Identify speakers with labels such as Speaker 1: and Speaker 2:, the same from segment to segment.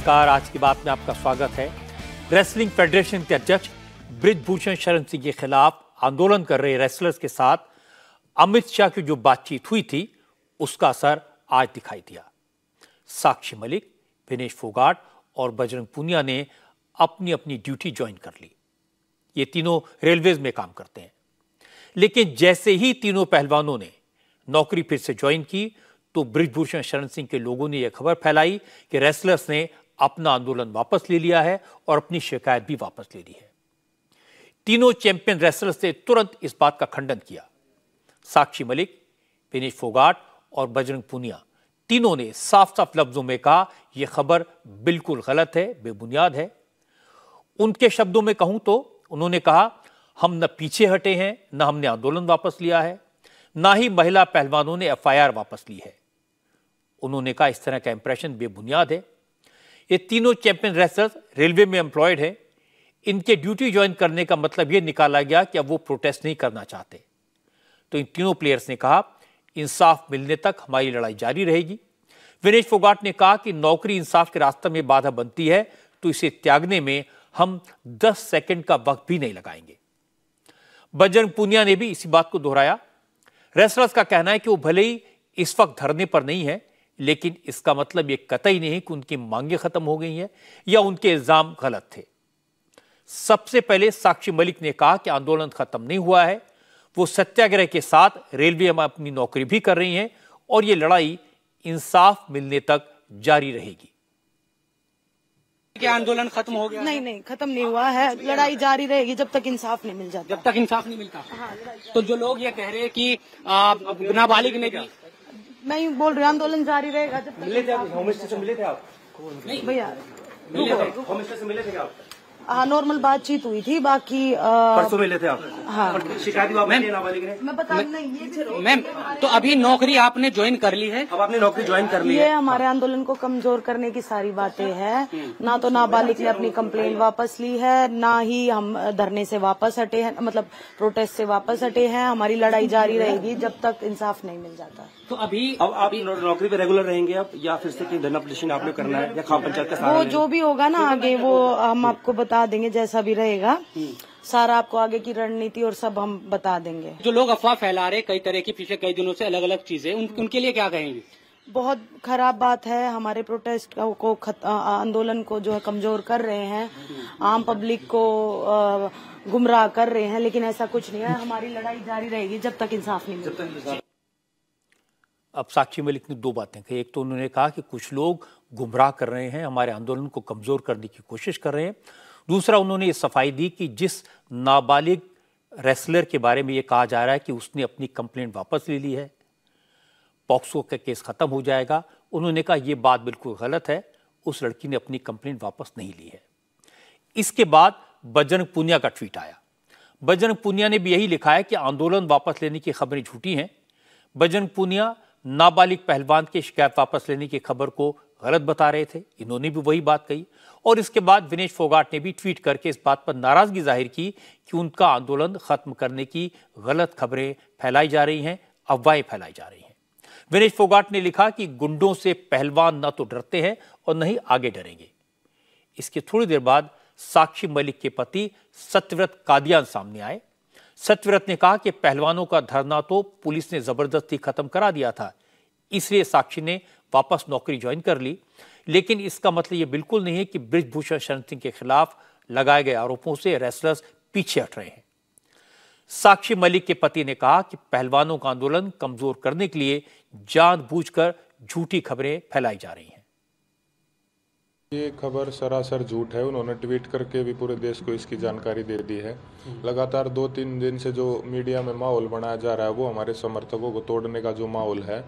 Speaker 1: नमस्कार आज की बात में आपका स्वागत है रेसलिंग फेडरेशन के अध्यक्ष ब्रिजभूषण शरण सिंह के खिलाफ आंदोलन कर रहे रेसलर्स के साथ अमित शाह की जो बातचीत हुई थी उसका असर आज दिखाई दिया साक्षी मलिक विनेश फोगाट और बजरंग पुनिया ने अपनी अपनी ड्यूटी ज्वाइन कर ली ये तीनों रेलवेज में काम करते हैं लेकिन जैसे ही तीनों पहलवानों ने नौकरी फिर से ज्वाइन की तो ब्रिजभूषण शरण सिंह के लोगों ने यह खबर फैलाई कि रेसलर्स ने अपना आंदोलन वापस ले लिया है और अपनी शिकायत भी वापस ले ली है तीनों चैंपियन रेसलर्स ने तुरंत इस बात का खंडन किया साक्षी मलिक विनेश फोगाट और बजरंग पुनिया तीनों ने साफ साफ लफ्जों में कहा यह खबर बिल्कुल गलत है बेबुनियाद है उनके शब्दों में कहूं तो उन्होंने कहा हम न पीछे हटे हैं न हमने आंदोलन वापस लिया है ना ही महिला पहलवानों ने एफआईआर वापस ली है उन्होंने कहा इस तरह का इंप्रेशन बेबुनियाद है ये तीनों चैंपियन रेसलर्स रेलवे में एम्प्लॉयड हैं इनके ड्यूटी ज्वाइन करने का मतलब ये निकाला गया कि अब वो प्रोटेस्ट नहीं करना चाहते तो इन तीनों प्लेयर्स ने कहा इंसाफ मिलने तक हमारी लड़ाई जारी रहेगी विनेश फोगाट ने कहा कि नौकरी इंसाफ के रास्ते में बाधा बनती है तो इसे त्यागने में हम 10 सेकंड का वक्त भी नहीं लगाएंगे बजरंग पूनिया ने भी इसी बात को दोहराया रेसलर्स का कहना है कि वो भले ही इस वक्त धरने पर नहीं है लेकिन इसका मतलब ये कतई नहीं कि उनकी मांगे ख़त्म हो गई हैं या उनके इल्ज़ाम गलत थे सबसे पहले साक्षी मलिक ने कहा कि आंदोलन ख़त्म नहीं हुआ है वो सत्याग्रह के साथ रेलवे में अपनी नौकरी भी कर रही हैं और ये लड़ाई इंसाफ मिलने तक जारी रहेगी क्या आंदोलन खत्म
Speaker 2: हो गया नहीं नहीं खत्म नहीं हुआ है लड़ाई जारी रहेगी जब तक इंसाफ नहीं मिल जाता जब तक इंसाफ नहीं मिलता हाँ,
Speaker 1: तो जो लोग ये कह रहे हैं कि नाबालिग ने भी
Speaker 2: मैं यूँ बोल रही हूँ आंदोलन जारी रहेगा जब मिले थे आप होम
Speaker 1: से मिले थे आप नहीं भैया होम से
Speaker 2: मिले थे क्या आप हाँ नॉर्मल बातचीत हुई थी बाकी परसों मिले थे आप हाँ शिकायत मैम मैं बता नहीं मैम तो अभी नौकरी आपने ज्वाइन कर ली है अब आपने
Speaker 1: नौकरी ज्वाइन कर
Speaker 3: ली ये है
Speaker 2: हमारे आंदोलन को कमजोर करने की सारी बातें हैं ना तो नाबालिग ने अपनी कम्प्लेन वापस ली है ना ही हम धरने से वापस हटे हैं मतलब प्रोटेस्ट से वापस हटे हैं हमारी लड़ाई जारी रहेगी जब तक इंसाफ नहीं मिल जाता
Speaker 1: तो अभी अब आप नौकरी पे रेगुलर रहेंगे आप या फिर से कहीं धरना आपने करना है या खा पंचायत का वो जो
Speaker 2: भी होगा ना आगे वो हम आपको बता देंगे जैसा भी रहेगा सारा आपको आगे की रणनीति और सब हम बता देंगे
Speaker 1: जो लोग अफवाह फैला रहे कई तरह की पिछले कई दिनों से अलग अलग चीजें उनके लिए क्या कहेंगे
Speaker 2: बहुत खराब बात है हमारे प्रोटेस्ट को आंदोलन को जो है कमजोर कर रहे हैं आम पब्लिक को गुमराह कर रहे हैं लेकिन ऐसा कुछ नहीं है हमारी लड़ाई जारी रहेगी जब तक इंसाफ नहीं मिलेगा
Speaker 1: अब साक्षी मलिक ने दो बातें कही एक तो उन्होंने कहा कि कुछ लोग गुमराह कर रहे हैं हमारे आंदोलन को कमज़ोर करने की कोशिश कर रहे हैं दूसरा उन्होंने ये सफाई दी कि जिस नाबालिग रेसलर के बारे में ये कहा जा रहा है कि उसने अपनी कंप्लेंट वापस ले ली है पॉक्सो का केस ख़त्म हो जाएगा उन्होंने कहा यह बात बिल्कुल गलत है उस लड़की ने अपनी कंप्लेंट वापस नहीं ली है इसके बाद बजरंग पुनिया का ट्वीट आया बजरंग पुनिया ने भी यही लिखा है कि आंदोलन वापस लेने की खबरें झूठी हैं बजरंग पुनिया नाबालिग पहलवान की शिकायत वापस लेने की खबर को गलत बता रहे थे इन्होंने भी वही बात कही और इसके बाद विनेश फोगाट ने भी ट्वीट करके इस बात पर नाराजगी जाहिर की कि उनका आंदोलन खत्म करने की गलत खबरें फैलाई जा रही हैं अफवाहें फैलाई जा रही हैं विनेश फोगाट ने लिखा कि गुंडों से पहलवान ना तो डरते हैं और न ही आगे डरेंगे इसके थोड़ी देर बाद साक्षी मलिक के पति सत्यव्रत कादियान सामने आए सत्यव्रत ने कहा कि पहलवानों का धरना तो पुलिस ने जबरदस्ती खत्म करा दिया था इसलिए साक्षी ने वापस नौकरी ज्वाइन कर ली लेकिन इसका मतलब ये बिल्कुल नहीं है कि ब्रिजभूषण शरण सिंह के खिलाफ लगाए गए आरोपों से रेसलर्स पीछे हट रहे हैं साक्षी मलिक के पति ने कहा कि पहलवानों का आंदोलन कमजोर करने के लिए जानबूझकर झूठी खबरें फैलाई जा रही हैं
Speaker 4: ये खबर सरासर झूठ है उन्होंने ट्वीट करके भी पूरे देश को इसकी जानकारी दे दी है लगातार दो तीन दिन से जो मीडिया में माहौल बनाया जा रहा है वो हमारे समर्थकों को तोड़ने का जो माहौल है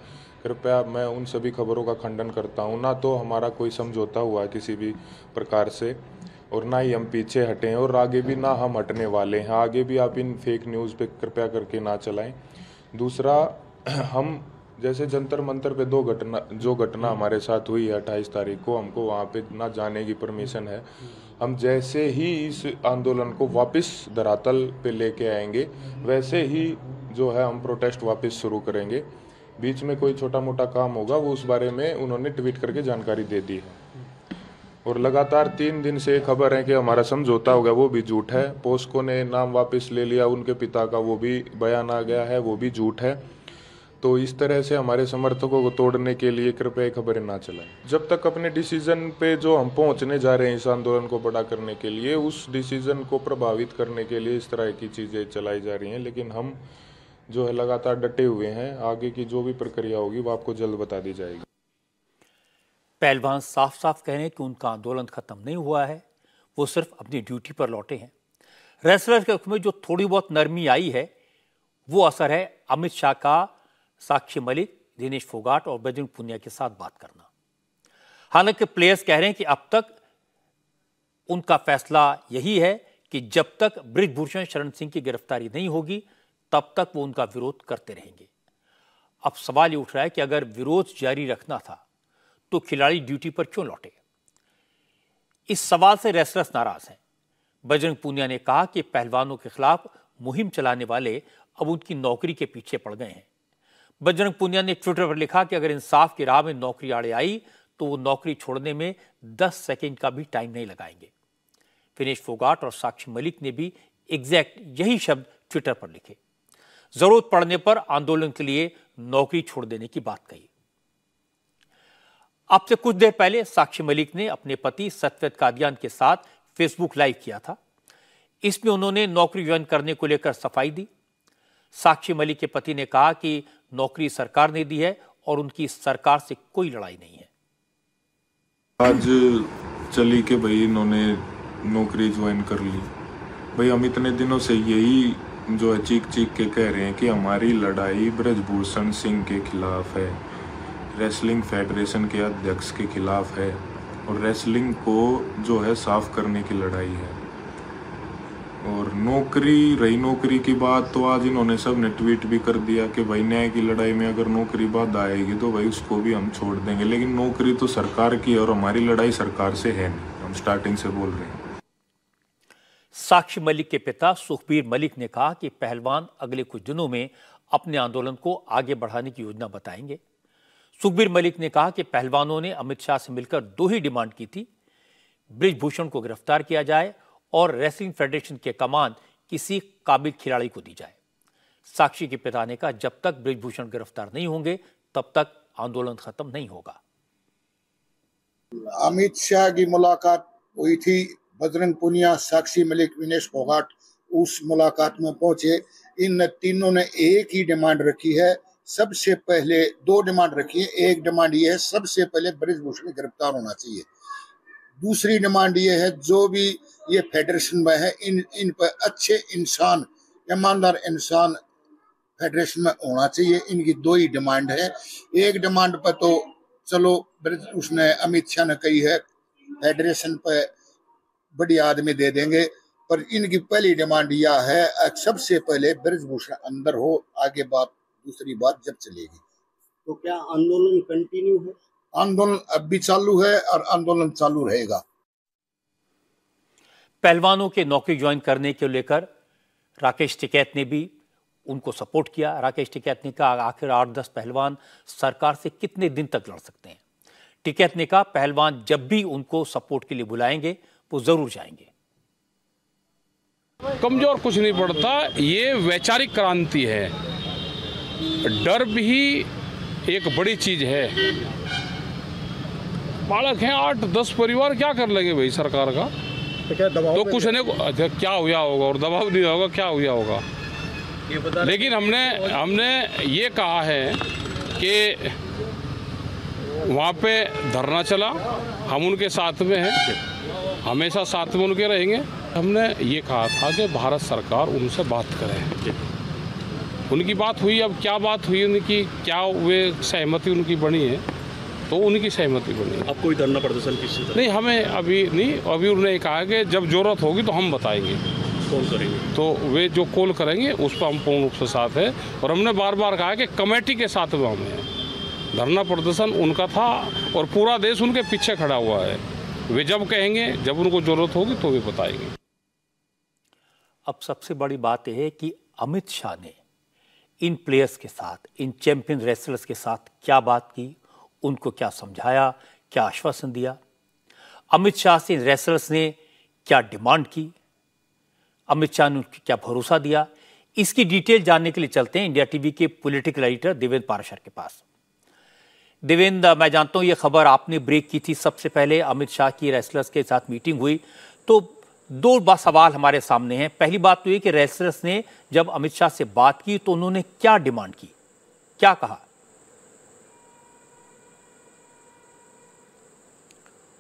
Speaker 4: कृपया मैं उन सभी खबरों का खंडन करता हूँ ना तो हमारा कोई समझौता हुआ है किसी भी प्रकार से और ना ही हम पीछे हटें और आगे भी ना हम हटने वाले हैं आगे भी आप इन फेक न्यूज़ पे कृपया करके ना चलाएं दूसरा हम जैसे जंतर मंतर पे दो घटना जो घटना हम्म। हमारे साथ हुई है अट्ठाईस तारीख को हमको वहाँ पे ना जाने की परमिशन है हम्म। हम जैसे ही इस आंदोलन को वापस धरातल पे लेके आएंगे हम्म। वैसे ही जो है हम प्रोटेस्ट वापस शुरू करेंगे बीच में कोई छोटा मोटा काम होगा वो उस बारे में उन्होंने ट्वीट करके जानकारी दे दी है और लगातार तीन दिन से खबर है कि हमारा समझौता हो गया वो भी झूठ है पोस्को ने नाम वापस ले लिया उनके पिता का वो भी बयान आ गया है वो भी झूठ है तो इस तरह से हमारे समर्थकों को तोड़ने के लिए कृपया खबरें ना चलाएं जब तक अपने डिसीजन पे जो हम पहुंचने जा रहे हैं इस आंदोलन को बड़ा करने के लिए उस डिसीजन को प्रभावित करने के लिए इस तरह की चीज़ें चलाई जा रही हैं लेकिन हम जो है लगातार डटे हुए हैं आगे की जो भी प्रक्रिया होगी वो आपको जल्द बता दी जाएगी पहलवान साफ साफ कह रहे हैं कि उनका आंदोलन ख़त्म नहीं हुआ है
Speaker 1: वो सिर्फ अपनी ड्यूटी पर लौटे हैं रेसलर के में जो थोड़ी बहुत नरमी आई है वो असर है अमित शाह का साक्षी मलिक दिनेश फोगाट और बजरंग पुनिया के साथ बात करना हालांकि प्लेयर्स कह रहे हैं कि अब तक उनका फैसला यही है कि जब तक ब्रिजभूषण शरण सिंह की गिरफ्तारी नहीं होगी तब तक वो उनका विरोध करते रहेंगे अब सवाल ये उठ रहा है कि अगर विरोध जारी रखना था तो खिलाड़ी ड्यूटी पर क्यों लौटे इस सवाल से रेसलर्स नाराज हैं बजरंग पूनिया ने कहा कि पहलवानों के खिलाफ मुहिम चलाने वाले अब उनकी नौकरी के पीछे पड़ गए हैं बजरंग पुनिया ने ट्विटर पर लिखा कि अगर इंसाफ की राह में नौकरी आड़े आई तो वो नौकरी छोड़ने में 10 सेकेंड का भी टाइम नहीं लगाएंगे फिनेश फोगाट और साक्षी मलिक ने भी एग्जैक्ट यही शब्द ट्विटर पर लिखे जरूरत पड़ने पर आंदोलन के लिए नौकरी छोड़ देने की बात कही अब से कुछ देर पहले साक्षी मलिक ने अपने पति सत्यत कादियान के साथ फेसबुक लाइव किया था इसमें उन्होंने नौकरी ज्वाइन करने को लेकर सफाई दी साक्षी मलिक के पति ने कहा कि नौकरी सरकार ने दी है और उनकी सरकार से कोई लड़ाई नहीं है
Speaker 4: आज चली के भाई इन्होंने नौकरी ज्वाइन कर ली भाई हम इतने दिनों से यही जो है चीख चीख के कह रहे हैं कि हमारी लड़ाई ब्रजभूषण सिंह के खिलाफ है रेसलिंग फेडरेशन के अध्यक्ष के खिलाफ है और रेसलिंग को जो है साफ करने की लड़ाई है और नौकरी रही नौकरी की बात तो आज इन्होंने सब ने ट्वीट भी कर दिया कि भाई न्याय की लड़ाई में अगर नौकरी बात आएगी तो भाई उसको भी हम छोड़ देंगे लेकिन नौकरी तो सरकार की और हमारी लड़ाई सरकार से है नहीं हम स्टार्टिंग से बोल रहे हैं
Speaker 1: साक्षी मलिक के पिता सुखबीर मलिक ने कहा कि पहलवान अगले कुछ दिनों में अपने आंदोलन को आगे बढ़ाने की योजना बताएंगे सुखबीर मलिक ने कहा कि पहलवानों ने अमित शाह से मिलकर दो ही डिमांड की थी ब्रिजभूषण को गिरफ्तार किया जाए और रेसलिंग फेडरेशन के कमान किसी काबिल खिलाड़ी को दी जाए साक्षी के पिता ने कहा जब तक ब्रिजभूषण गिरफ्तार नहीं होंगे तब तक आंदोलन खत्म नहीं होगा
Speaker 5: अमित शाह की मुलाकात हुई थी बजरंग पुनिया साक्षी मलिक विनेश फोगाट उस मुलाकात में पहुंचे इन तीनों ने एक ही डिमांड रखी है सबसे पहले दो डिमांड रखी है एक डिमांड ये है सबसे पहले ब्रिजभूषण गिरफ्तार होना चाहिए दूसरी डिमांड ये है जो भी ये फेडरेशन में है इन इन पर अच्छे इंसान ईमानदार इंसान फेडरेशन में होना चाहिए इनकी दो ही डिमांड है एक डिमांड पर तो चलो उसने अमित शाह ने कही है फेडरेशन पर बड़ी आदमी दे देंगे पर इनकी पहली डिमांड यह है सबसे पहले ब्रजभूषण अंदर हो आगे बात दूसरी बात जब चलेगी
Speaker 6: तो क्या आंदोलन कंटिन्यू
Speaker 5: है आंदोलन अब भी चालू है और आंदोलन चालू रहेगा
Speaker 1: पहलवानों के नौकरी ज्वाइन करने के लेकर राकेश टिकैत ने भी उनको सपोर्ट किया राकेश टिकैत ने कहा आखिर आठ दस पहलवान सरकार से कितने दिन तक लड़ सकते हैं टिकैत ने कहा पहलवान जब भी उनको सपोर्ट के लिए बुलाएंगे वो जरूर जाएंगे
Speaker 7: कमजोर कुछ नहीं पड़ता ये वैचारिक क्रांति है डर भी एक बड़ी चीज है बालक हैं आठ दस परिवार क्या कर लेंगे भाई सरकार का तो, तो कुछ नहीं अच्छा क्या हुआ होगा और दबाव नहीं होगा क्या हुआ होगा लेकिन हमने हमने ये कहा है कि वहाँ पे धरना चला हम उनके साथ में हैं हमेशा साथ में उनके रहेंगे हमने ये कहा था कि भारत सरकार उनसे बात करे उनकी बात हुई अब क्या बात हुई उनकी क्या वे सहमति उनकी बनी है तो उनकी सहमति बनी आपको भी धरना प्रदर्शन किसी तरह नहीं हमें अभी नहीं अभी उन्होंने कहा कि जब जरूरत होगी तो हम बताएंगे कॉल करेंगे तो वे जो कॉल करेंगे उस पर हम पूर्ण रूप से साथ हैं और हमने बार बार कहा कि कमेटी के साथ हम हैं धरना प्रदर्शन उनका था और पूरा देश उनके पीछे खड़ा हुआ है वे जब कहेंगे जब उनको जरूरत होगी तो वे बताएंगे
Speaker 1: अब सबसे बड़ी बात यह है कि अमित शाह ने इन प्लेयर्स के साथ इन चैंपियन रेसलर्स के साथ क्या बात की उनको क्या समझाया क्या आश्वासन दिया अमित शाह से रेसलर्स ने क्या डिमांड की अमित शाह ने उनको क्या भरोसा दिया इसकी डिटेल जानने के लिए चलते हैं इंडिया टीवी के पॉलिटिकल एडिटर देवेंद्र पाराशर के पास देवेंद्र मैं जानता हूं यह खबर आपने ब्रेक की थी सबसे पहले अमित शाह की रेसलर्स के साथ मीटिंग हुई तो दो बात सवाल हमारे सामने हैं पहली बात तो ये कि रेसलर्स ने जब अमित शाह से बात की तो उन्होंने क्या डिमांड की क्या
Speaker 8: कहा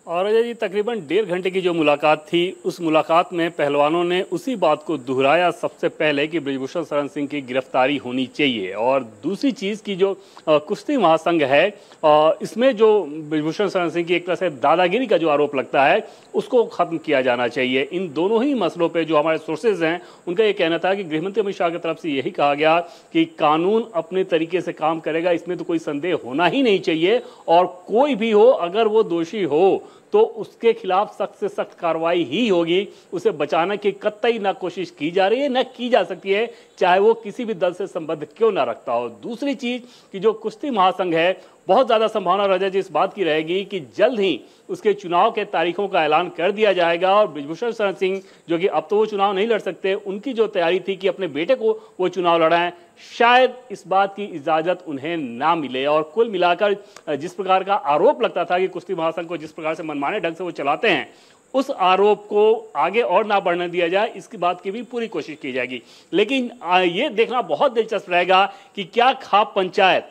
Speaker 8: और अजय जी तकरीबन डेढ़ घंटे की जो मुलाकात थी उस मुलाकात में पहलवानों ने उसी बात को दोहराया सबसे पहले कि ब्रजभूषण शरण सिंह की गिरफ्तारी होनी चाहिए और दूसरी चीज़ की जो कुश्ती महासंघ है इसमें जो ब्रजभूषण शरण सिंह की एक तरह से दादागिरी का जो आरोप लगता है उसको ख़त्म किया जाना चाहिए इन दोनों ही मसलों पर जो हमारे सोर्सेज हैं उनका ये कहना था कि गृहमंत्री अमित शाह की तरफ से यही कहा गया कि कानून अपने तरीके से काम करेगा इसमें तो कोई संदेह होना ही नहीं चाहिए और कोई भी हो अगर वो दोषी हो तो उसके खिलाफ सख्त से सख्त कार्रवाई ही होगी उसे बचाने की कतई ना कोशिश की जा रही है ना की जा सकती है चाहे वो किसी भी दल से संबंध क्यों ना रखता हो दूसरी चीज कि जो कुश्ती महासंघ है बहुत ज़्यादा संभावना राजा जी इस बात की रहेगी कि जल्द ही उसके चुनाव के तारीखों का ऐलान कर दिया जाएगा और ब्रिजभूषण शरण सिंह जो कि अब तो वो चुनाव नहीं लड़ सकते उनकी जो तैयारी थी कि अपने बेटे को वो चुनाव लड़ाएं शायद इस बात की इजाज़त उन्हें ना मिले और कुल मिलाकर जिस प्रकार का आरोप लगता था कि कुश्ती महासंघ को जिस प्रकार से मनमाने ढंग से वो चलाते हैं उस आरोप को आगे और ना बढ़ने दिया जाए इसकी बात की भी पूरी कोशिश की जाएगी लेकिन ये देखना बहुत दिलचस्प रहेगा कि क्या खाप पंचायत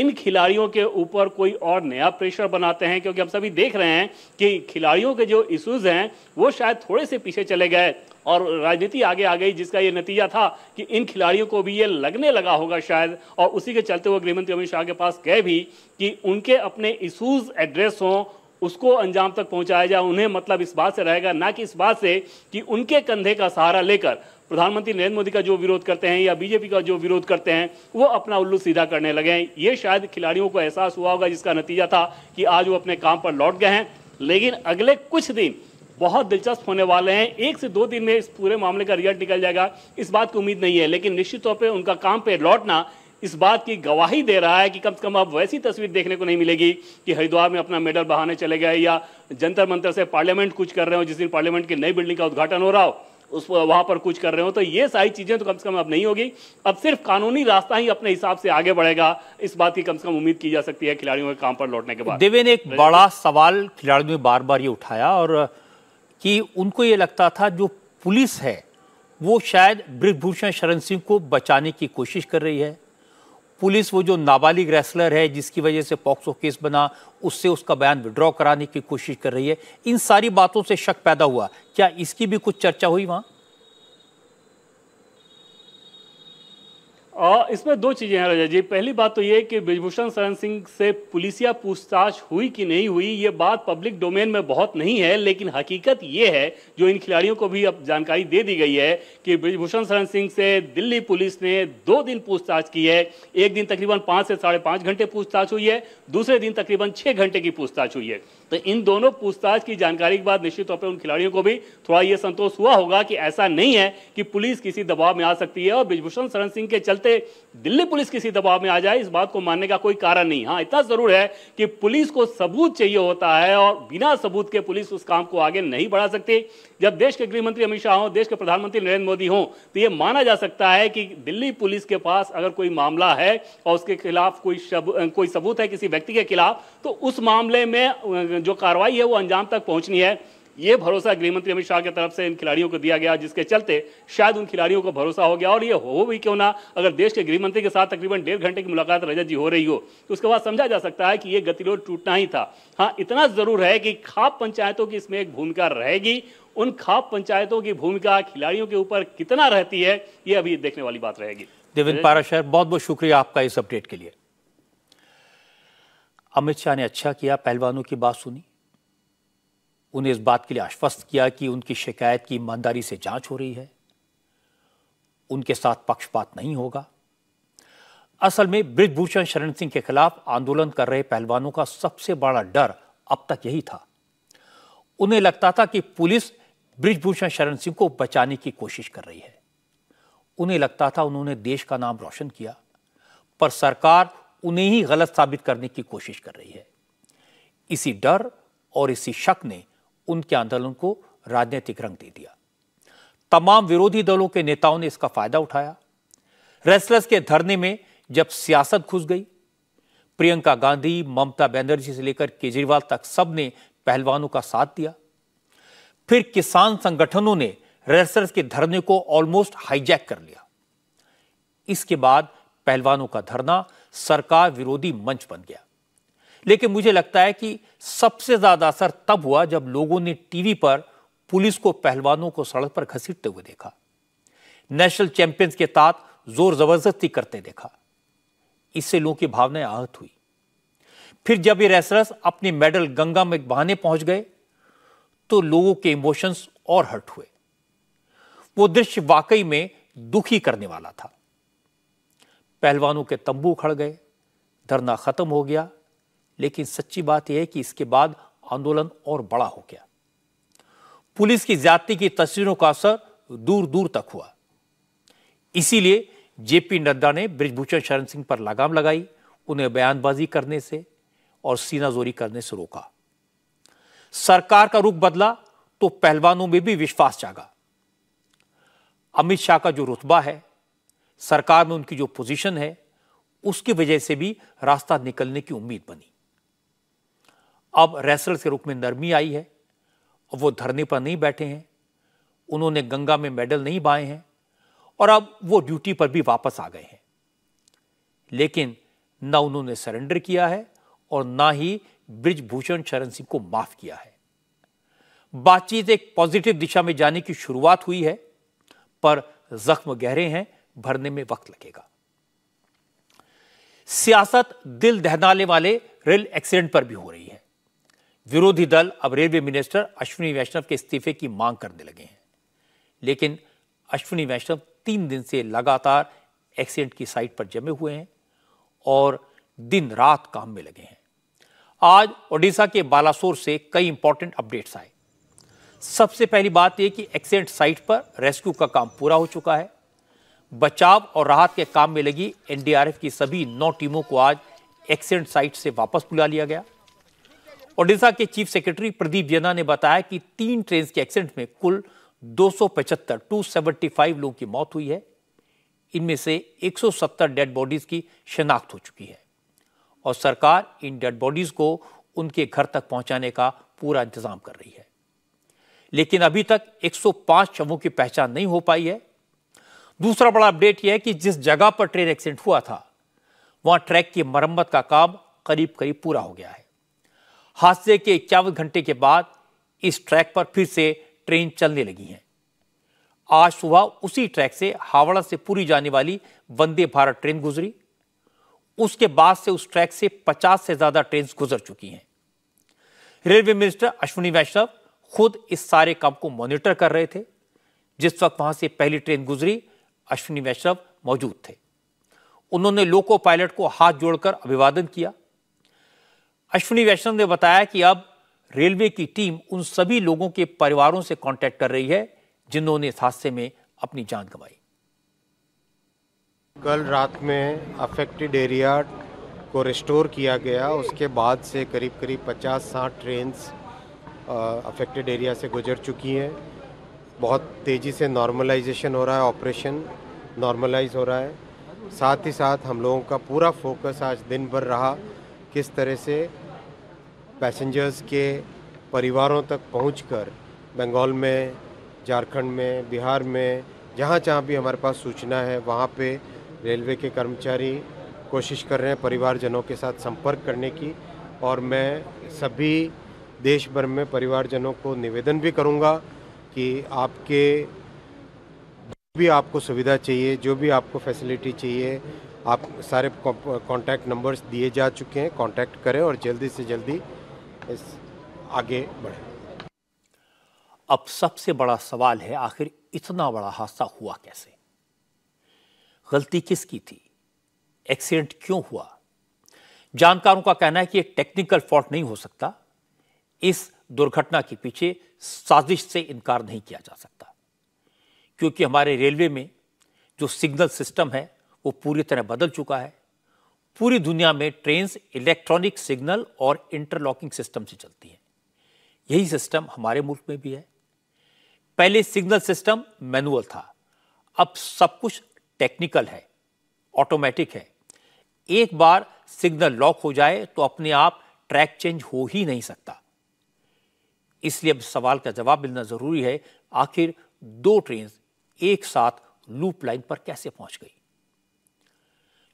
Speaker 8: इन खिलाड़ियों के ऊपर कोई और नया प्रेशर बनाते हैं क्योंकि हम सभी देख रहे हैं कि खिलाड़ियों के जो इश्यूज हैं वो शायद थोड़े से पीछे चले गए और राजनीति आगे आ गई जिसका ये नतीजा था कि इन खिलाड़ियों को भी ये लगने लगा होगा शायद और उसी के चलते वो गृहमंत्री अमित शाह के पास गए भी कि उनके अपने इशूज़ एड्रेस हों उसको अंजाम तक पहुंचाया जाए उन्हें मतलब इस बात से रहेगा ना कि इस बात से कि उनके कंधे का सहारा लेकर प्रधानमंत्री नरेंद्र मोदी का जो विरोध करते हैं या बीजेपी का जो विरोध करते हैं वो अपना उल्लू सीधा करने लगे हैं ये शायद खिलाड़ियों को एहसास हुआ होगा जिसका नतीजा था कि आज वो अपने काम पर लौट गए हैं लेकिन अगले कुछ दिन बहुत दिलचस्प होने वाले हैं एक से दो दिन में इस पूरे मामले का रिजल्ट निकल जाएगा इस बात की उम्मीद नहीं है लेकिन निश्चित तौर पर उनका काम पे लौटना इस बात की गवाही दे रहा है कि कम से कम अब वैसी तस्वीर देखने को नहीं मिलेगी कि हरिद्वार में अपना मेडल बहाने चले गए या जंतर मंतर से पार्लियामेंट कुछ कर रहे हो जिस दिन पार्लियामेंट की नई बिल्डिंग का उद्घाटन हो रहा हो उस वहां पर कुछ कर रहे हो तो ये सारी चीज़ें तो कम से कम अब नहीं होगी अब सिर्फ कानूनी रास्ता ही अपने हिसाब से आगे बढ़ेगा इस बात की कम से कम उम्मीद की जा सकती है खिलाड़ियों के काम पर लौटने के बाद देवे ने एक
Speaker 1: बड़ा सवाल खिलाड़ियों ने बार बार ये उठाया और कि उनको ये लगता था जो पुलिस है वो शायद ब्रिजभूषण शरण सिंह को बचाने की कोशिश कर रही है पुलिस वो जो नाबालिग रेसलर है जिसकी वजह से पॉक्सो केस बना उससे उसका बयान विड्रॉ कराने की कोशिश कर रही है इन सारी बातों से शक पैदा हुआ क्या इसकी भी कुछ चर्चा हुई वहाँ
Speaker 8: आ, इसमें दो चीज़ें हैं राजा जी पहली बात तो ये कि ब्रिजभूषण शरण सिंह से पुलिसिया पूछताछ हुई कि नहीं हुई ये बात पब्लिक डोमेन में बहुत नहीं है लेकिन हकीकत ये है जो इन खिलाड़ियों को भी अब जानकारी दे दी गई है कि ब्रिजभूषण शरण सिंह से दिल्ली पुलिस ने दो दिन पूछताछ की है एक दिन तकरीबन पांच से साढ़े घंटे पूछताछ हुई है दूसरे दिन तकरीबन छह घंटे की पूछताछ हुई है तो इन दोनों पूछताछ की जानकारी के बाद निश्चित तौर पर उन खिलाड़ियों को भी थोड़ा यह संतोष हुआ होगा कि ऐसा नहीं है कि पुलिस किसी दबाव में आ सकती है और ब्रिजभूषण शरण सिंह के चलते दिल्ली पुलिस किसी दबाव में आ जाए इस बात को मानने का कोई कारण नहीं हाँ इतना जरूर है कि पुलिस को सबूत चाहिए होता है और बिना सबूत के पुलिस उस काम को आगे नहीं बढ़ा सकती जब देश के गृहमंत्री अमित शाह हों देश के प्रधानमंत्री नरेंद्र मोदी हों तो ये माना जा सकता है कि दिल्ली पुलिस के पास अगर कोई मामला है और उसके खिलाफ कोई शब, कोई सबूत है किसी व्यक्ति के खिलाफ तो उस मामले में जो कार्रवाई है वो अंजाम तक पहुंचनी है ये भरोसा गृहमंत्री अमित शाह की तरफ से इन खिलाड़ियों को दिया गया जिसके चलते शायद उन खिलाड़ियों को भरोसा हो गया और ये हो भी क्यों ना अगर देश के गृहमंत्री के साथ तकरीबन डेढ़ घंटे की मुलाकात रजत जी हो रही हो तो उसके बाद समझा जा सकता है कि ये गतिरोध टूटना ही था हाँ इतना जरूर है कि खाप पंचायतों की इसमें एक भूमिका रहेगी उन खाप पंचायतों की भूमिका खिलाड़ियों के ऊपर कितना रहती है ये अभी देखने वाली बात रहेगी देवेंद्र
Speaker 1: पाराशर बहुत बहुत शुक्रिया आपका इस अपडेट के लिए अमित शाह ने अच्छा किया पहलवानों की बात सुनी उन्हें इस बात के लिए आश्वस्त किया कि उनकी शिकायत की ईमानदारी से जांच हो रही है उनके साथ पक्षपात नहीं होगा असल में ब्रिजभूषण शरण सिंह के खिलाफ आंदोलन कर रहे पहलवानों का सबसे बड़ा डर अब तक यही था उन्हें लगता था कि पुलिस ब्रिजभूषण शरण सिंह को बचाने की कोशिश कर रही है उन्हें लगता था उन्होंने देश का नाम रोशन किया पर सरकार उन्हें ही गलत साबित करने की कोशिश कर रही है इसी डर और इसी शक ने उनके आंदोलन को राजनीतिक रंग दे दिया तमाम विरोधी दलों के नेताओं ने इसका फायदा उठाया रेसलर्स के धरने में जब सियासत घुस गई प्रियंका गांधी ममता बनर्जी से लेकर केजरीवाल तक सब ने पहलवानों का साथ दिया फिर किसान संगठनों ने रेसलर्स के धरने को ऑलमोस्ट हाईजैक कर लिया इसके बाद पहलवानों का धरना सरकार विरोधी मंच बन गया लेकिन मुझे लगता है कि सबसे ज्यादा असर तब हुआ जब लोगों ने टीवी पर पुलिस को पहलवानों को सड़क पर घसीटते हुए देखा नेशनल चैंपियंस के तहत जोर जबरदस्ती करते देखा इससे लोगों की भावनाएं आहत हुई फिर जब ये रेसलर्स अपने मेडल गंगा में बहाने पहुंच गए तो लोगों के इमोशंस और हर्ट हुए वो दृश्य वाकई में दुखी करने वाला था पहलवानों के तंबू खड़ गए धरना खत्म हो गया लेकिन सच्ची बात यह है कि इसके बाद आंदोलन और बड़ा हो गया पुलिस की ज्यादती की तस्वीरों का असर दूर दूर तक हुआ इसीलिए जेपी नड्डा ने ब्रिजभूषण शरण सिंह पर लगाम लगाई उन्हें बयानबाजी करने से और सीनाजोरी करने से रोका सरकार का रुख बदला तो पहलवानों में भी विश्वास जागा अमित शाह का जो रुतबा है सरकार में उनकी जो पोजीशन है उसकी वजह से भी रास्ता निकलने की उम्मीद बनी अब रेसलर्स के रुख में नरमी आई है अब वो धरने पर नहीं बैठे हैं उन्होंने गंगा में मेडल नहीं बाए हैं और अब वो ड्यूटी पर भी वापस आ गए हैं लेकिन ना उन्होंने सरेंडर किया है और ना ही ब्रिजभूषण शरण सिंह को माफ किया है बातचीत एक पॉजिटिव दिशा में जाने की शुरुआत हुई है पर जख्म गहरे हैं भरने में वक्त लगेगा सियासत दिल दहनाने वाले रेल एक्सीडेंट पर भी हो रही है विरोधी दल अब रेलवे मिनिस्टर अश्विनी वैष्णव के इस्तीफे की मांग करने लगे हैं लेकिन अश्विनी वैष्णव तीन दिन से लगातार एक्सीडेंट की साइट पर जमे हुए हैं और दिन रात काम में लगे हैं आज ओडिशा के बालासोर से कई इंपॉर्टेंट अपडेट्स आए सबसे पहली बात यह कि एक्सीडेंट साइट पर रेस्क्यू का काम पूरा हो चुका है बचाव और राहत के काम में लगी एनडीआरएफ की सभी नौ टीमों को आज एक्सीडेंट साइट से वापस बुला लिया गया ओडिशा के चीफ सेक्रेटरी प्रदीप जेना ने बताया कि तीन ट्रेन के एक्सीडेंट में कुल दो सौ लोगों की मौत हुई है इनमें से 170 डेड बॉडीज की शिनाख्त हो चुकी है और सरकार इन डेड बॉडीज को उनके घर तक पहुंचाने का पूरा इंतजाम कर रही है लेकिन अभी तक 105 शवों की पहचान नहीं हो पाई है दूसरा बड़ा अपडेट यह है कि जिस जगह पर ट्रेन एक्सीडेंट हुआ था वहां ट्रैक की मरम्मत का काम करीब करीब पूरा हो गया है हादसे के इक्यावन घंटे के बाद इस ट्रैक पर फिर से ट्रेन चलने लगी है आज सुबह उसी ट्रैक से हावड़ा से पूरी जाने वाली वंदे भारत ट्रेन गुजरी उसके बाद से उस ट्रैक से 50 से ज्यादा ट्रेन गुजर चुकी हैं रेलवे मिनिस्टर अश्विनी वैष्णव खुद इस सारे काम को मॉनिटर कर रहे थे जिस वक्त वहां से पहली ट्रेन गुजरी अश्विनी वैष्णव मौजूद थे उन्होंने लोको पायलट को हाथ जोड़कर अभिवादन किया अश्विनी वैष्णव ने बताया कि अब रेलवे की टीम उन सभी लोगों के परिवारों से कांटेक्ट कर रही
Speaker 9: है जिन्होंने इस हादसे में
Speaker 1: अपनी जान गंवाई
Speaker 9: कल रात में अफेक्टेड एरिया को रिस्टोर किया गया उसके बाद से करीब करीब 50 साठ ट्रेन अफेक्टेड एरिया से गुजर चुकी हैं बहुत तेज़ी से नॉर्मलाइजेशन हो रहा है ऑपरेशन नॉर्मलाइज हो रहा है साथ ही साथ हम लोगों का पूरा फोकस आज दिन भर रहा किस तरह से पैसेंजर्स के परिवारों तक कर बंगाल में झारखंड में बिहार में जहाँ जहाँ भी हमारे पास सूचना है वहाँ पे रेलवे के कर्मचारी कोशिश कर रहे हैं परिवारजनों के साथ संपर्क करने की और मैं सभी देश भर में परिवारजनों को निवेदन भी करूँगा कि आपके भी आपको सुविधा चाहिए जो भी आपको फैसिलिटी चाहिए आप सारे कॉन्टैक्ट नंबर्स दिए जा चुके हैं कॉन्टैक्ट करें और जल्दी से जल्दी इस आगे
Speaker 7: बढ़ें
Speaker 9: अब सबसे बड़ा
Speaker 1: सवाल है आखिर इतना बड़ा हादसा हुआ कैसे गलती किसकी थी एक्सीडेंट क्यों हुआ जानकारों का कहना है कि एक टेक्निकल फॉल्ट नहीं हो सकता इस दुर्घटना के पीछे साजिश से इनकार नहीं किया जा सकता क्योंकि हमारे रेलवे में जो सिग्नल सिस्टम है वो पूरी तरह बदल चुका है पूरी दुनिया में ट्रेन इलेक्ट्रॉनिक सिग्नल और इंटरलॉकिंग सिस्टम से चलती हैं यही सिस्टम हमारे मुल्क में भी है पहले सिग्नल सिस्टम मैनुअल था अब सब कुछ टेक्निकल है ऑटोमेटिक है एक बार सिग्नल लॉक हो जाए तो अपने आप ट्रैक चेंज हो ही नहीं सकता इसलिए अब सवाल का जवाब मिलना ज़रूरी है आखिर दो ट्रेन एक साथ लूप लाइन पर कैसे पहुंच गई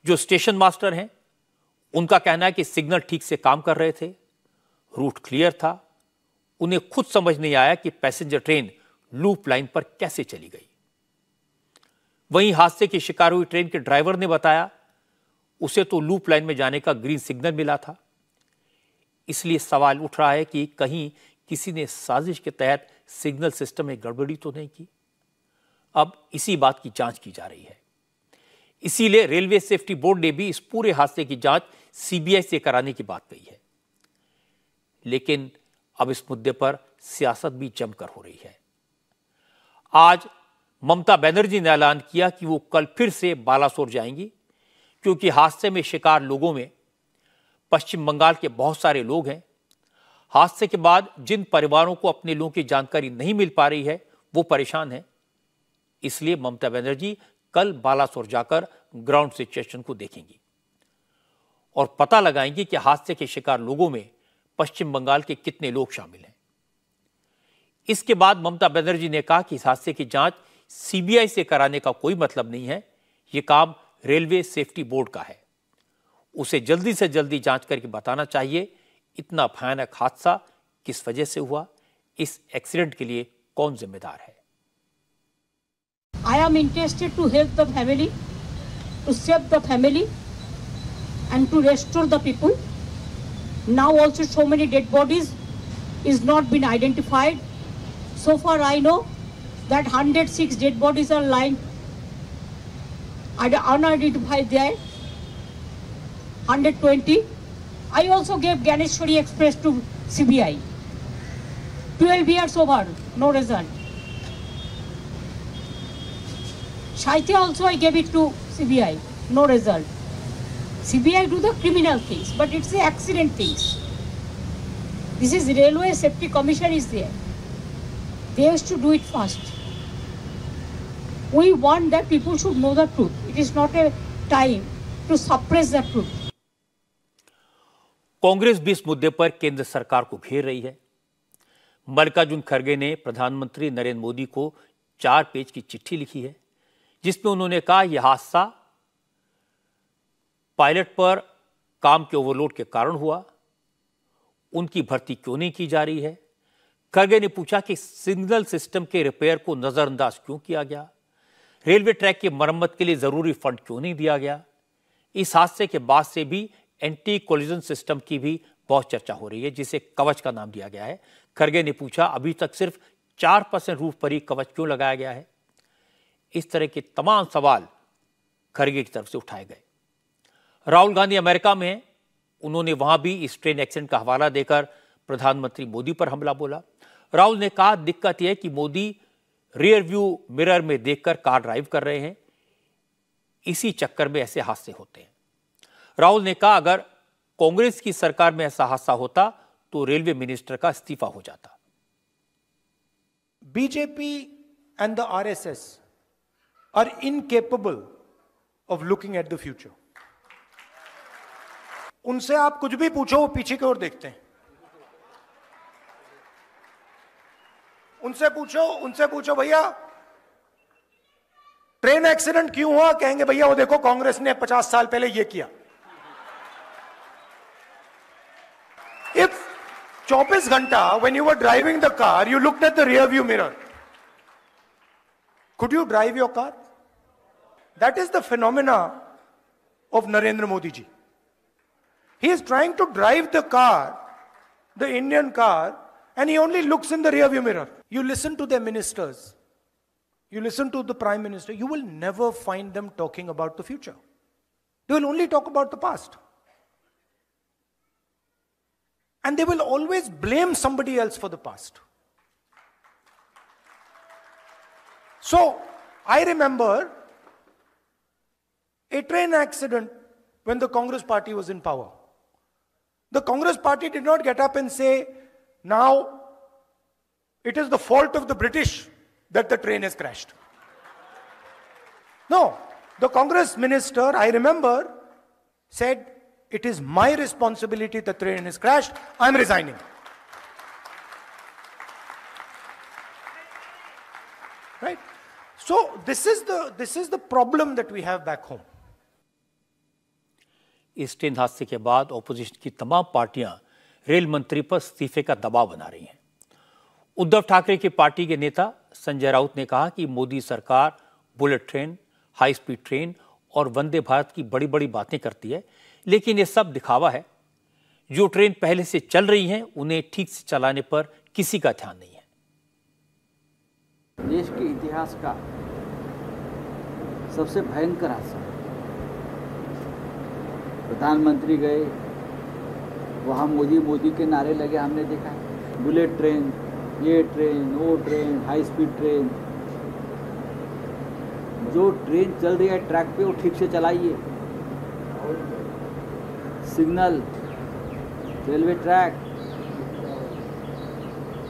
Speaker 1: जो स्टेशन मास्टर हैं उनका कहना है कि सिग्नल ठीक से काम कर रहे थे रूट क्लियर था उन्हें खुद समझ नहीं आया कि पैसेंजर ट्रेन लूप लाइन पर कैसे चली गई वहीं हादसे की शिकार हुई ट्रेन के ड्राइवर ने बताया उसे तो लूप लाइन में जाने का ग्रीन सिग्नल मिला था इसलिए सवाल उठ रहा है कि कहीं किसी ने साजिश के तहत सिग्नल सिस्टम में गड़बड़ी तो नहीं की अब इसी बात की जांच की जा रही है इसीलिए रेलवे सेफ्टी बोर्ड ने भी इस पूरे हादसे की जांच सीबीआई से कराने की बात कही है लेकिन अब इस मुद्दे पर सियासत भी जमकर हो रही है आज ममता बनर्जी ने ऐलान किया कि वो कल फिर से बालासोर जाएंगी क्योंकि हादसे में शिकार लोगों में पश्चिम बंगाल के बहुत सारे लोग हैं हादसे के बाद जिन परिवारों को अपने लोगों की जानकारी नहीं मिल पा रही है वो परेशान हैं इसलिए ममता बनर्जी कल बालासोर जाकर ग्राउंड सिचुएशन को देखेंगी और पता लगाएंगी कि हादसे के शिकार लोगों में पश्चिम बंगाल के कितने लोग शामिल हैं इसके बाद ममता बनर्जी ने कहा कि इस हादसे की जांच सीबीआई से कराने का कोई मतलब नहीं है यह काम रेलवे सेफ्टी बोर्ड का है उसे जल्दी से जल्दी जांच करके बताना चाहिए इतना भयानक हादसा किस वजह से हुआ इस एक्सीडेंट के लिए कौन जिम्मेदार है
Speaker 10: I am interested to help the family, to save the family, and to restore the people. Now also so many dead bodies is not been identified. So far I know that 106 dead bodies are lying unidentified there. 120. I also gave Ganeshwari Express to CBI. 12 years over, no result. Shaiti also I gave it to CBI, no result. CBI do the criminal things, but it's the accident things. This is Railway Safety Commission is there. They have to do it fast. We want that people should know the truth. It is not a time to suppress the truth.
Speaker 1: Congress भी इस मुद्दे पर केंद्र सरकार को घेर रही है मल्लिकार्जुन खड़गे ने प्रधानमंत्री नरेंद्र मोदी को चार पेज की चिट्ठी लिखी है जिसमें उन्होंने कहा यह हादसा पायलट पर काम के ओवरलोड के कारण हुआ उनकी भर्ती क्यों नहीं की जा रही है खरगे ने पूछा कि सिग्नल सिस्टम के रिपेयर को नज़रअंदाज क्यों किया गया रेलवे ट्रैक की मरम्मत के लिए ज़रूरी फंड क्यों नहीं दिया गया इस हादसे के बाद से भी एंटी कोलिजन सिस्टम की भी बहुत चर्चा हो रही है जिसे कवच का नाम दिया गया है खरगे ने पूछा अभी तक सिर्फ चार परसेंट रूफ पर ही कवच क्यों लगाया गया है इस तरह के तमाम सवाल खरगे की तरफ से उठाए गए राहुल गांधी अमेरिका में उन्होंने वहां भी इस ट्रेन एक्सीडेंट का हवाला देकर प्रधानमंत्री मोदी पर हमला बोला राहुल ने कहा दिक्कत यह कि मोदी रियर व्यू मिरर में देखकर कार ड्राइव कर रहे हैं इसी चक्कर में ऐसे हादसे होते हैं राहुल ने कहा अगर कांग्रेस की सरकार में ऐसा हादसा होता तो रेलवे मिनिस्टर का इस्तीफा हो जाता
Speaker 11: BJP and the RSS are incapable of looking at the future. उनसे आप कुछ भी पूछो वो पीछे की ओर देखते हैं उनसे पूछो उनसे पूछो भैया ट्रेन एक्सीडेंट क्यों हुआ कहेंगे भैया वो देखो कांग्रेस ने 50 साल पहले ये किया इफ 24 घंटा when you were driving the car you look at the rear view mirror Could you drive your car? That is the phenomena of Narendra Modi ji. He is trying to drive the car, the Indian car, and he only looks in the rearview mirror. You listen to their ministers, you listen to the Prime Minister, you will never find them talking about the future. They will only talk about the past. And they will always blame somebody else for the past. So I remember a train accident when the Congress party was in power. The Congress party did not get up and say, now it is the fault of the British that the train has crashed. No, the Congress minister, I remember, said, it is my responsibility the train has crashed, I'm resigning. So this is the this is the problem that we have back home.
Speaker 1: इस train हादसे के बाद opposition की तमाम पार्टियां rail मंत्री पर इस्तीफे का दबाव बना रही हैं उद्धव ठाकरे की पार्टी के नेता संजय राउत ने कहा कि मोदी सरकार bullet train high speed train और वंदे भारत की बड़ी बड़ी बातें करती है लेकिन ये सब दिखावा है जो ट्रेन पहले से चल रही हैं उन्हें ठीक से चलाने पर किसी का ध्यान नहीं है देश
Speaker 3: के इतिहास का सबसे भयंकर हादसा प्रधानमंत्री गए वहाँ मोदी मोदी के नारे लगे हमने देखा बुलेट ट्रेन ये ट्रेन वो ट्रेन हाई स्पीड ट्रेन जो ट्रेन चल रही है ट्रैक पे वो ठीक से चलाइए signal railway track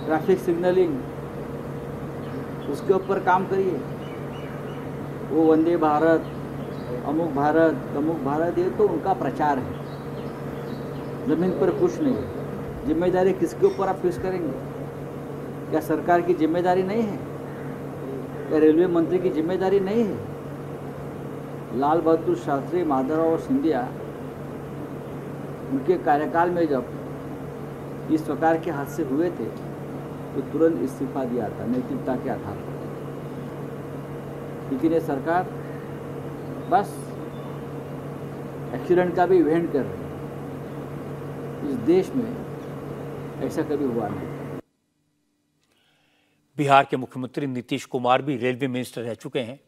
Speaker 3: traffic signalling उसके ऊपर काम करिए वो वंदे भारत अमुक भारत अमुक भारत ये तो उनका प्रचार है ज़मीन पर कुछ नहीं है जिम्मेदारी किसके ऊपर आप पेश करेंगे क्या सरकार की जिम्मेदारी नहीं है क्या रेलवे मंत्री की जिम्मेदारी नहीं है लाल बहादुर शास्त्री माधवराव सिंधिया उनके कार्यकाल में जब इस प्रकार के हादसे हुए थे तो तुरंत इस्तीफा दिया था नैतिकता के आधार पर लेकिन ये सरकार बस एक्सीडेंट का भी इवेंट कर रही है इस देश में ऐसा कभी हुआ नहीं
Speaker 1: बिहार के मुख्यमंत्री नीतीश कुमार भी रेलवे मिनिस्टर रह चुके हैं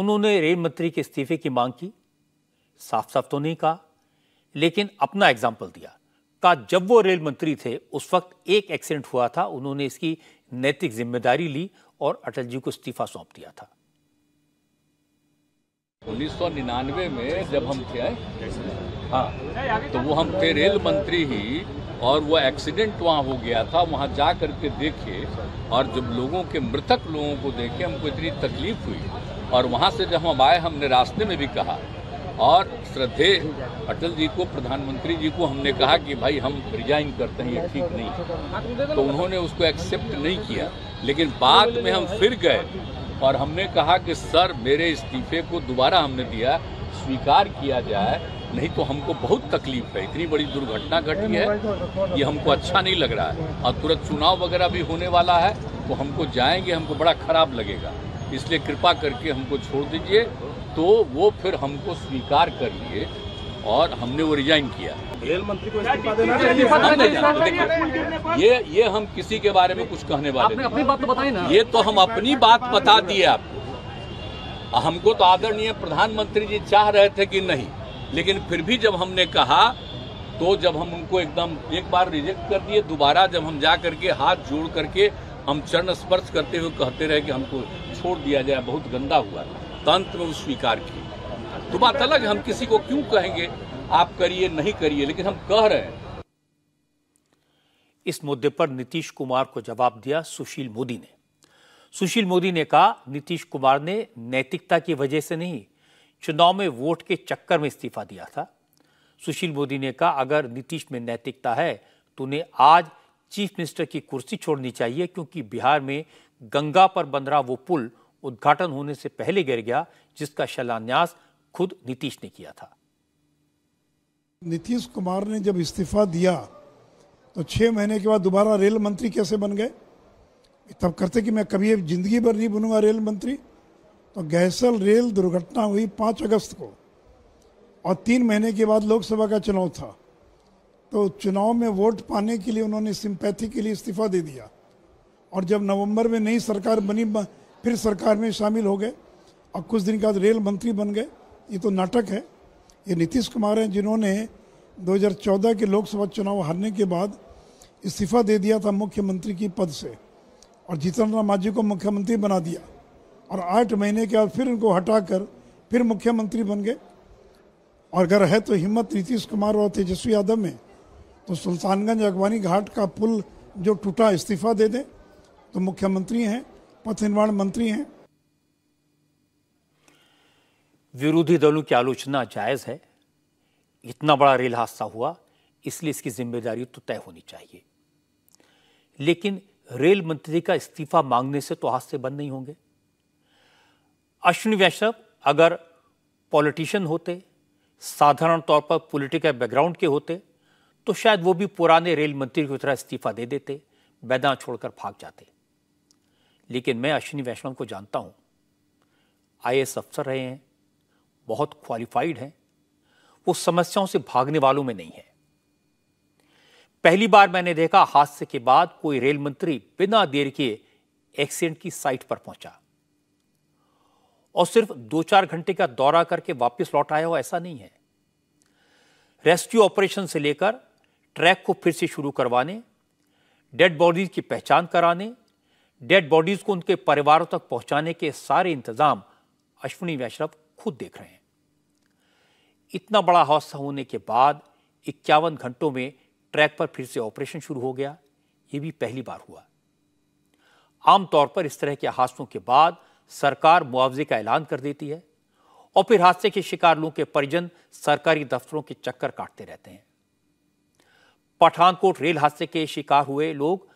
Speaker 1: उन्होंने रेल मंत्री के इस्तीफे की मांग की साफ साफ तो नहीं कहा लेकिन अपना एग्जाम्पल दिया का जब वो रेल मंत्री थे उस वक्त एक एक्सीडेंट हुआ था उन्होंने इसकी नैतिक जिम्मेदारी ली और अटल जी को इस्तीफा सौंप
Speaker 12: दिया था उन्नीस सौ निन्यानवे में जब हम थे हाँ तो वो हम थे रेल मंत्री ही और वो एक्सीडेंट वहाँ हो गया था वहाँ जा करके देखे और जब लोगों के मृतक लोगों को देखे हमको इतनी तकलीफ हुई और वहाँ से जब हम आए हमने रास्ते में भी कहा और श्रद्धे अटल जी को प्रधानमंत्री जी को हमने कहा कि भाई हम रिजाइन करते हैं ये ठीक नहीं तो उन्होंने उसको एक्सेप्ट नहीं किया लेकिन बाद में हम फिर गए और हमने कहा कि सर मेरे इस्तीफे को दोबारा हमने दिया स्वीकार किया जाए नहीं तो हमको बहुत तकलीफ है इतनी बड़ी दुर्घटना घटी
Speaker 7: है ये हमको
Speaker 12: अच्छा नहीं लग रहा है और तुरंत चुनाव वगैरह भी होने वाला है तो हमको जाएंगे हमको बड़ा खराब लगेगा इसलिए कृपा करके हमको छोड़ दीजिए तो वो फिर हमको स्वीकार कर लिए और हमने वो रिजाइन किया रेल मंत्री को इस्तीफा देना देखिए ये ये हम किसी के बारे में कुछ कहने वाले आपने अपनी बात तो बताई ना ये तो हम अपनी बात बता दिए आपको हमको तो आदरणीय प्रधानमंत्री जी चाह रहे थे कि नहीं लेकिन फिर भी जब हमने कहा तो जब हम उनको एकदम एक बार रिजेक्ट कर दिए दोबारा जब हम जा करके हाथ जोड़ करके हम चरण स्पर्श करते हुए कहते रहे कि हमको छोड़ दिया जाए बहुत गंदा हुआ था तंत्र में वो स्वीकार
Speaker 7: किए
Speaker 12: तो बात अलग हम किसी को क्यों कहेंगे आप करिए नहीं करिए लेकिन हम कह रहे हैं
Speaker 1: इस मुद्दे पर नीतीश कुमार को जवाब दिया सुशील मोदी ने सुशील मोदी ने कहा नीतीश कुमार ने नैतिकता की वजह से नहीं चुनाव में वोट के चक्कर में इस्तीफा दिया था सुशील मोदी ने कहा अगर नीतीश में नैतिकता है तो उन्हें आज चीफ मिनिस्टर की कुर्सी छोड़नी चाहिए क्योंकि बिहार में गंगा पर बन रहा वो पुल उद्घाटन होने से पहले गिर गया जिसका शिलान्यास खुद नीतीश ने किया था
Speaker 13: नीतीश कुमार ने जब इस्तीफा दिया तो छह महीने के बाद दोबारा रेल मंत्री कैसे बन गए तब करते कि मैं कभी ज़िंदगी भर नहीं बनूंगा रेल मंत्री तो गैसल रेल दुर्घटना हुई पांच अगस्त को और तीन महीने के बाद लोकसभा का चुनाव था तो चुनाव में वोट पाने के लिए उन्होंने सिंपैथी के लिए इस्तीफा दे दिया और जब नवंबर में नई सरकार बनी फिर सरकार में शामिल हो गए और कुछ दिन के बाद रेल मंत्री बन गए ये तो नाटक है ये नीतीश कुमार हैं जिन्होंने 2014 के लोकसभा चुनाव हारने के बाद इस्तीफा दे दिया था मुख्यमंत्री की पद से और जीतन राम मांझी को मुख्यमंत्री बना दिया और आठ महीने के बाद फिर उनको हटाकर फिर मुख्यमंत्री बन गए और अगर है तो हिम्मत नीतीश कुमार और तेजस्वी यादव में तो सुल्तानगंज अगवानी घाट का पुल जो टूटा इस्तीफा दे दें तो मुख्यमंत्री हैं पथ निर्माण मंत्री हैं
Speaker 1: विरोधी दलों की आलोचना जायज है इतना बड़ा रेल हादसा हुआ इसलिए इसकी जिम्मेदारी तो तय होनी चाहिए लेकिन रेल मंत्री का इस्तीफा मांगने से तो हादसे बंद नहीं होंगे अश्विनी वैष्णव अगर पॉलिटिशियन होते साधारण तौर पर पॉलिटिकल बैकग्राउंड के होते तो शायद वो भी पुराने रेल मंत्री की तरह इस्तीफा दे देते मैदान छोड़कर भाग जाते लेकिन मैं अश्विनी वैष्णव को जानता हूँ आई अफसर रहे हैं बहुत क्वालिफाइड हैं वो समस्याओं से भागने वालों में नहीं है पहली बार मैंने देखा हादसे के बाद कोई रेल मंत्री बिना देर के एक्सीडेंट की साइट पर पहुंचा और सिर्फ दो चार घंटे का दौरा करके वापस लौट आया हो ऐसा नहीं है रेस्क्यू ऑपरेशन से लेकर ट्रैक को फिर से शुरू करवाने डेड बॉडीज की पहचान कराने डेड बॉडीज को उनके परिवारों तक पहुंचाने के सारे इंतजाम अश्विनी वैष्णव खुद देख रहे हैं इतना बड़ा हादसा होने के बाद इक्यावन घंटों में ट्रैक पर फिर से ऑपरेशन शुरू हो गया ये भी पहली बार हुआ आमतौर पर इस तरह के हादसों के बाद सरकार मुआवजे का ऐलान कर देती है और फिर हादसे के शिकार लोगों के परिजन सरकारी दफ्तरों के चक्कर काटते रहते हैं पठानकोट रेल हादसे के शिकार हुए लोग